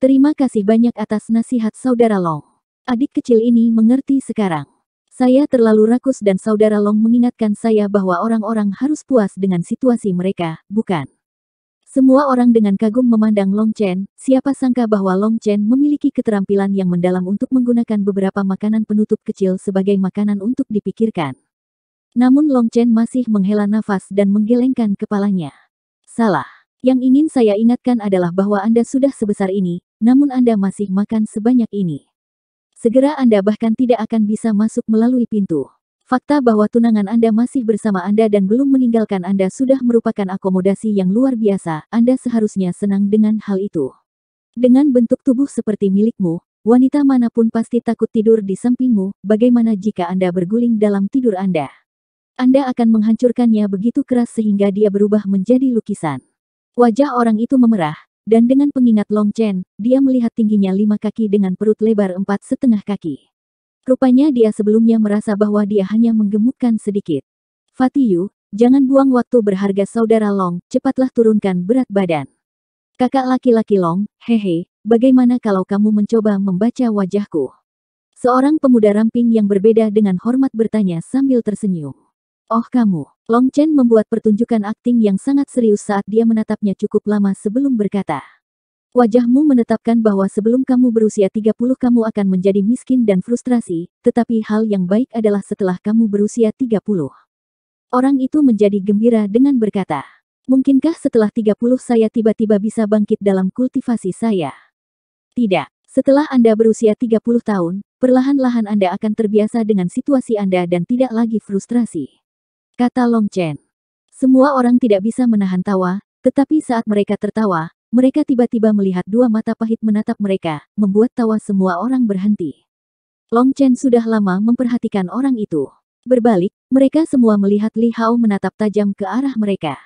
Terima kasih banyak atas nasihat saudara Long. Adik kecil ini mengerti sekarang. Saya terlalu rakus dan saudara Long mengingatkan saya bahwa orang-orang harus puas dengan situasi mereka, bukan? Semua orang dengan kagum memandang Long Chen, siapa sangka bahwa Long Chen memiliki keterampilan yang mendalam untuk menggunakan beberapa makanan penutup kecil sebagai makanan untuk dipikirkan. Namun Long Chen masih menghela nafas dan menggelengkan kepalanya. Salah. Yang ingin saya ingatkan adalah bahwa Anda sudah sebesar ini, namun Anda masih makan sebanyak ini. Segera Anda bahkan tidak akan bisa masuk melalui pintu. Fakta bahwa tunangan Anda masih bersama Anda dan belum meninggalkan Anda sudah merupakan akomodasi yang luar biasa. Anda seharusnya senang dengan hal itu. Dengan bentuk tubuh seperti milikmu, wanita manapun pasti takut tidur di sampingmu. Bagaimana jika Anda berguling dalam tidur Anda? Anda akan menghancurkannya begitu keras sehingga dia berubah menjadi lukisan. Wajah orang itu memerah, dan dengan pengingat Long Chen, dia melihat tingginya lima kaki dengan perut lebar empat setengah kaki. Rupanya dia sebelumnya merasa bahwa dia hanya menggemukkan sedikit. Fatiyu, jangan buang waktu berharga saudara Long, cepatlah turunkan berat badan. Kakak laki-laki Long, hehe, bagaimana kalau kamu mencoba membaca wajahku? Seorang pemuda ramping yang berbeda dengan hormat bertanya sambil tersenyum. Oh kamu, Long Chen membuat pertunjukan akting yang sangat serius saat dia menatapnya cukup lama sebelum berkata. Wajahmu menetapkan bahwa sebelum kamu berusia 30 kamu akan menjadi miskin dan frustrasi, tetapi hal yang baik adalah setelah kamu berusia 30. Orang itu menjadi gembira dengan berkata, Mungkinkah setelah 30 saya tiba-tiba bisa bangkit dalam kultivasi saya? Tidak. Setelah Anda berusia 30 tahun, perlahan-lahan Anda akan terbiasa dengan situasi Anda dan tidak lagi frustrasi kata Long Chen. Semua orang tidak bisa menahan tawa, tetapi saat mereka tertawa, mereka tiba-tiba melihat dua mata pahit menatap mereka, membuat tawa semua orang berhenti. Long Chen sudah lama memperhatikan orang itu. Berbalik, mereka semua melihat Li Hao menatap tajam ke arah mereka.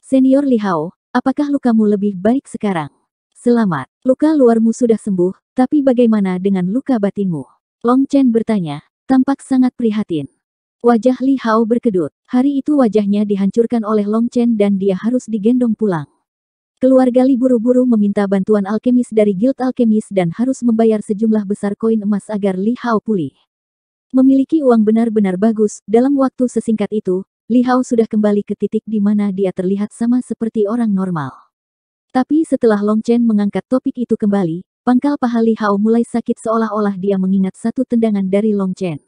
Senior Li Hao, apakah lukamu lebih baik sekarang? Selamat, luka luarmu sudah sembuh, tapi bagaimana dengan luka batinmu? Long Chen bertanya, tampak sangat prihatin. Wajah Li Hao berkedut. Hari itu wajahnya dihancurkan oleh Long Chen dan dia harus digendong pulang. Keluarga Li buru-buru meminta bantuan alkemis dari Guild Alkemis dan harus membayar sejumlah besar koin emas agar Li Hao pulih. Memiliki uang benar-benar bagus, dalam waktu sesingkat itu, Li Hao sudah kembali ke titik di mana dia terlihat sama seperti orang normal. Tapi setelah Long Chen mengangkat topik itu kembali, pangkal paha Li Hao mulai sakit seolah-olah dia mengingat satu tendangan dari Long Chen.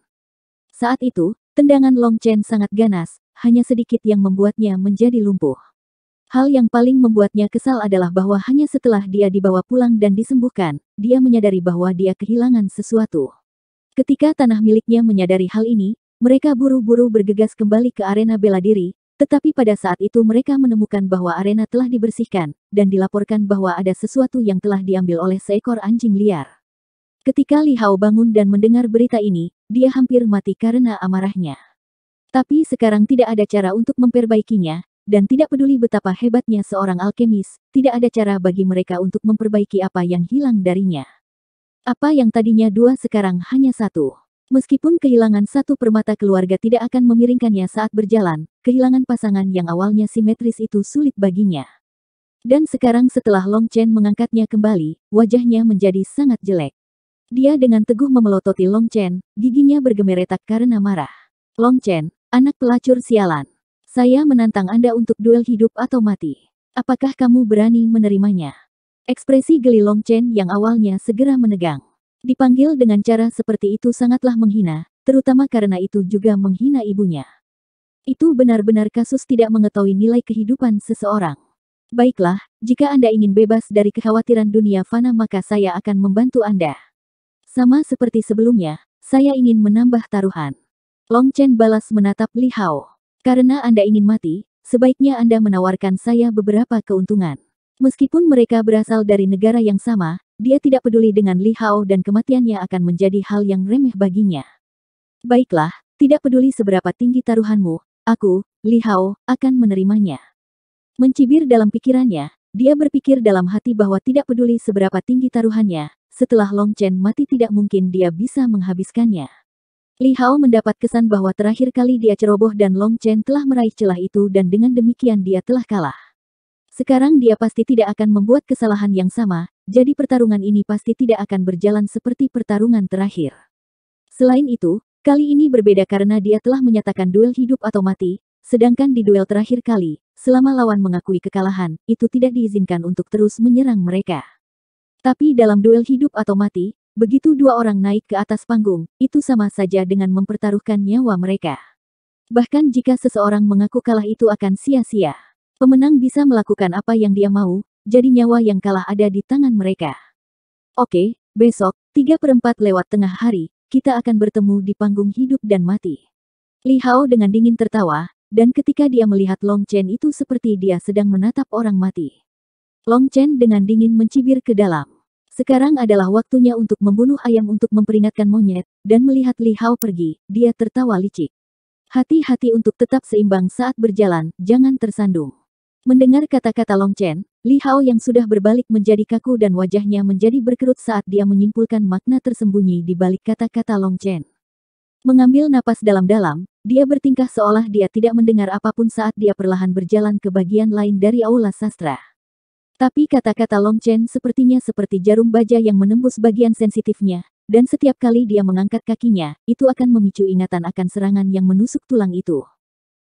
Saat itu, Tendangan Long Chen sangat ganas, hanya sedikit yang membuatnya menjadi lumpuh. Hal yang paling membuatnya kesal adalah bahwa hanya setelah dia dibawa pulang dan disembuhkan, dia menyadari bahwa dia kehilangan sesuatu. Ketika tanah miliknya menyadari hal ini, mereka buru-buru bergegas kembali ke arena bela diri, tetapi pada saat itu mereka menemukan bahwa arena telah dibersihkan, dan dilaporkan bahwa ada sesuatu yang telah diambil oleh seekor anjing liar. Ketika Li Hao bangun dan mendengar berita ini, dia hampir mati karena amarahnya. Tapi sekarang tidak ada cara untuk memperbaikinya, dan tidak peduli betapa hebatnya seorang alkemis, tidak ada cara bagi mereka untuk memperbaiki apa yang hilang darinya. Apa yang tadinya dua sekarang hanya satu. Meskipun kehilangan satu permata keluarga tidak akan memiringkannya saat berjalan, kehilangan pasangan yang awalnya simetris itu sulit baginya. Dan sekarang setelah Long Chen mengangkatnya kembali, wajahnya menjadi sangat jelek. Dia dengan teguh memelototi Long Chen, giginya bergemeretak karena marah. Long Chen, anak pelacur sialan. Saya menantang Anda untuk duel hidup atau mati. Apakah kamu berani menerimanya? Ekspresi geli Long Chen yang awalnya segera menegang. Dipanggil dengan cara seperti itu sangatlah menghina, terutama karena itu juga menghina ibunya. Itu benar-benar kasus tidak mengetahui nilai kehidupan seseorang. Baiklah, jika Anda ingin bebas dari kekhawatiran dunia fana maka saya akan membantu Anda. Sama seperti sebelumnya, saya ingin menambah taruhan. Long Chen balas menatap Li Hao. Karena Anda ingin mati, sebaiknya Anda menawarkan saya beberapa keuntungan. Meskipun mereka berasal dari negara yang sama, dia tidak peduli dengan Li Hao dan kematiannya akan menjadi hal yang remeh baginya. Baiklah, tidak peduli seberapa tinggi taruhanmu, aku, Li Hao, akan menerimanya. Mencibir dalam pikirannya, dia berpikir dalam hati bahwa tidak peduli seberapa tinggi taruhannya, setelah Long Chen mati tidak mungkin dia bisa menghabiskannya. Li Hao mendapat kesan bahwa terakhir kali dia ceroboh dan Long Chen telah meraih celah itu dan dengan demikian dia telah kalah. Sekarang dia pasti tidak akan membuat kesalahan yang sama, jadi pertarungan ini pasti tidak akan berjalan seperti pertarungan terakhir. Selain itu, kali ini berbeda karena dia telah menyatakan duel hidup atau mati, sedangkan di duel terakhir kali, selama lawan mengakui kekalahan, itu tidak diizinkan untuk terus menyerang mereka. Tapi dalam duel hidup atau mati, begitu dua orang naik ke atas panggung, itu sama saja dengan mempertaruhkan nyawa mereka. Bahkan jika seseorang mengaku kalah itu akan sia-sia. Pemenang bisa melakukan apa yang dia mau, jadi nyawa yang kalah ada di tangan mereka. Oke, besok, 3 per 4 lewat tengah hari, kita akan bertemu di panggung hidup dan mati. Li Hao dengan dingin tertawa, dan ketika dia melihat Long Chen itu seperti dia sedang menatap orang mati. Long Chen dengan dingin mencibir ke dalam. Sekarang adalah waktunya untuk membunuh ayam untuk memperingatkan monyet, dan melihat Li Hao pergi, dia tertawa licik. Hati-hati untuk tetap seimbang saat berjalan, jangan tersandung. Mendengar kata-kata Long Chen, Li Hao yang sudah berbalik menjadi kaku dan wajahnya menjadi berkerut saat dia menyimpulkan makna tersembunyi di balik kata-kata Long Chen. Mengambil napas dalam-dalam, dia bertingkah seolah dia tidak mendengar apapun saat dia perlahan berjalan ke bagian lain dari aula sastra. Tapi kata-kata Long Chen sepertinya seperti jarum baja yang menembus bagian sensitifnya, dan setiap kali dia mengangkat kakinya, itu akan memicu ingatan akan serangan yang menusuk tulang itu.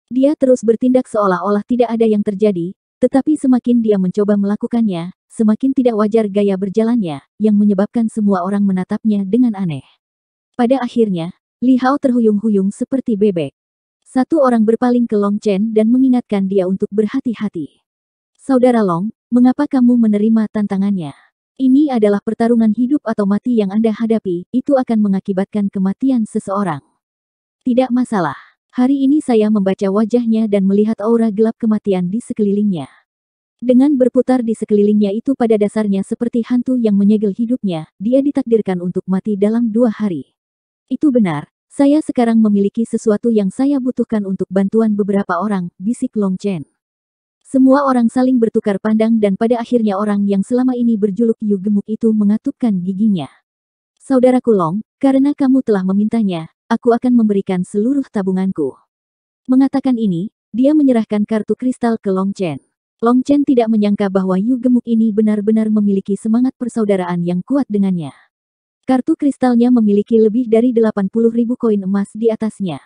Dia terus bertindak seolah-olah tidak ada yang terjadi, tetapi semakin dia mencoba melakukannya, semakin tidak wajar gaya berjalannya, yang menyebabkan semua orang menatapnya dengan aneh. Pada akhirnya, Li Hao terhuyung-huyung seperti bebek. Satu orang berpaling ke Long Chen dan mengingatkan dia untuk berhati-hati. Saudara Long, Mengapa kamu menerima tantangannya? Ini adalah pertarungan hidup atau mati yang Anda hadapi, itu akan mengakibatkan kematian seseorang. Tidak masalah. Hari ini saya membaca wajahnya dan melihat aura gelap kematian di sekelilingnya. Dengan berputar di sekelilingnya itu pada dasarnya seperti hantu yang menyegel hidupnya, dia ditakdirkan untuk mati dalam dua hari. Itu benar, saya sekarang memiliki sesuatu yang saya butuhkan untuk bantuan beberapa orang, bisik Long Chen. Semua orang saling bertukar pandang dan pada akhirnya orang yang selama ini berjuluk Yu Gemuk itu mengatupkan giginya. Saudaraku Long, karena kamu telah memintanya, aku akan memberikan seluruh tabunganku. Mengatakan ini, dia menyerahkan kartu kristal ke Long Chen. Long Chen tidak menyangka bahwa Yu Gemuk ini benar-benar memiliki semangat persaudaraan yang kuat dengannya. Kartu kristalnya memiliki lebih dari 80 ribu koin emas di atasnya.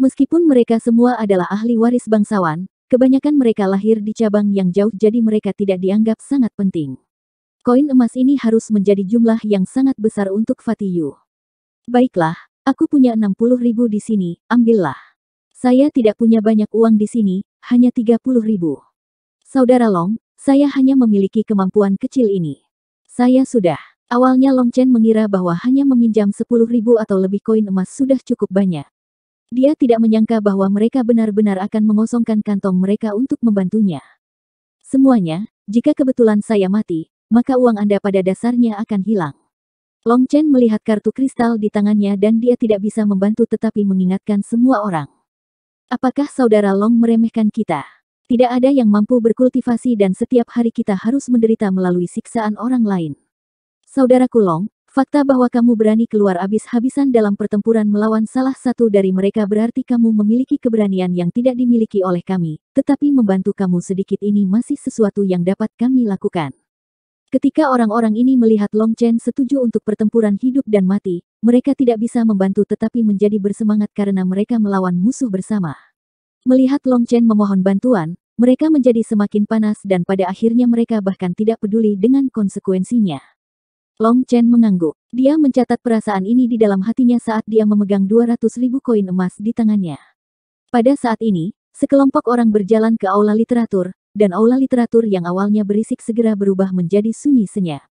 Meskipun mereka semua adalah ahli waris bangsawan, Kebanyakan mereka lahir di cabang yang jauh jadi mereka tidak dianggap sangat penting. Koin emas ini harus menjadi jumlah yang sangat besar untuk Fatiyu. Baiklah, aku punya 60 ribu di sini, ambillah. Saya tidak punya banyak uang di sini, hanya 30 ribu. Saudara Long, saya hanya memiliki kemampuan kecil ini. Saya sudah. Awalnya Long Chen mengira bahwa hanya meminjam 10 ribu atau lebih koin emas sudah cukup banyak. Dia tidak menyangka bahwa mereka benar-benar akan mengosongkan kantong mereka untuk membantunya. Semuanya, jika kebetulan saya mati, maka uang Anda pada dasarnya akan hilang. Long Chen melihat kartu kristal di tangannya dan dia tidak bisa membantu tetapi mengingatkan semua orang. Apakah saudara Long meremehkan kita? Tidak ada yang mampu berkultivasi dan setiap hari kita harus menderita melalui siksaan orang lain. Saudaraku Long, Fakta bahwa kamu berani keluar habis-habisan dalam pertempuran melawan salah satu dari mereka berarti kamu memiliki keberanian yang tidak dimiliki oleh kami, tetapi membantu kamu sedikit ini masih sesuatu yang dapat kami lakukan. Ketika orang-orang ini melihat Long Chen setuju untuk pertempuran hidup dan mati, mereka tidak bisa membantu tetapi menjadi bersemangat karena mereka melawan musuh bersama. Melihat Long Chen memohon bantuan, mereka menjadi semakin panas dan pada akhirnya mereka bahkan tidak peduli dengan konsekuensinya. Long Chen mengangguk. Dia mencatat perasaan ini di dalam hatinya saat dia memegang 200 ribu koin emas di tangannya. Pada saat ini, sekelompok orang berjalan ke aula literatur, dan aula literatur yang awalnya berisik segera berubah menjadi sunyi senyap.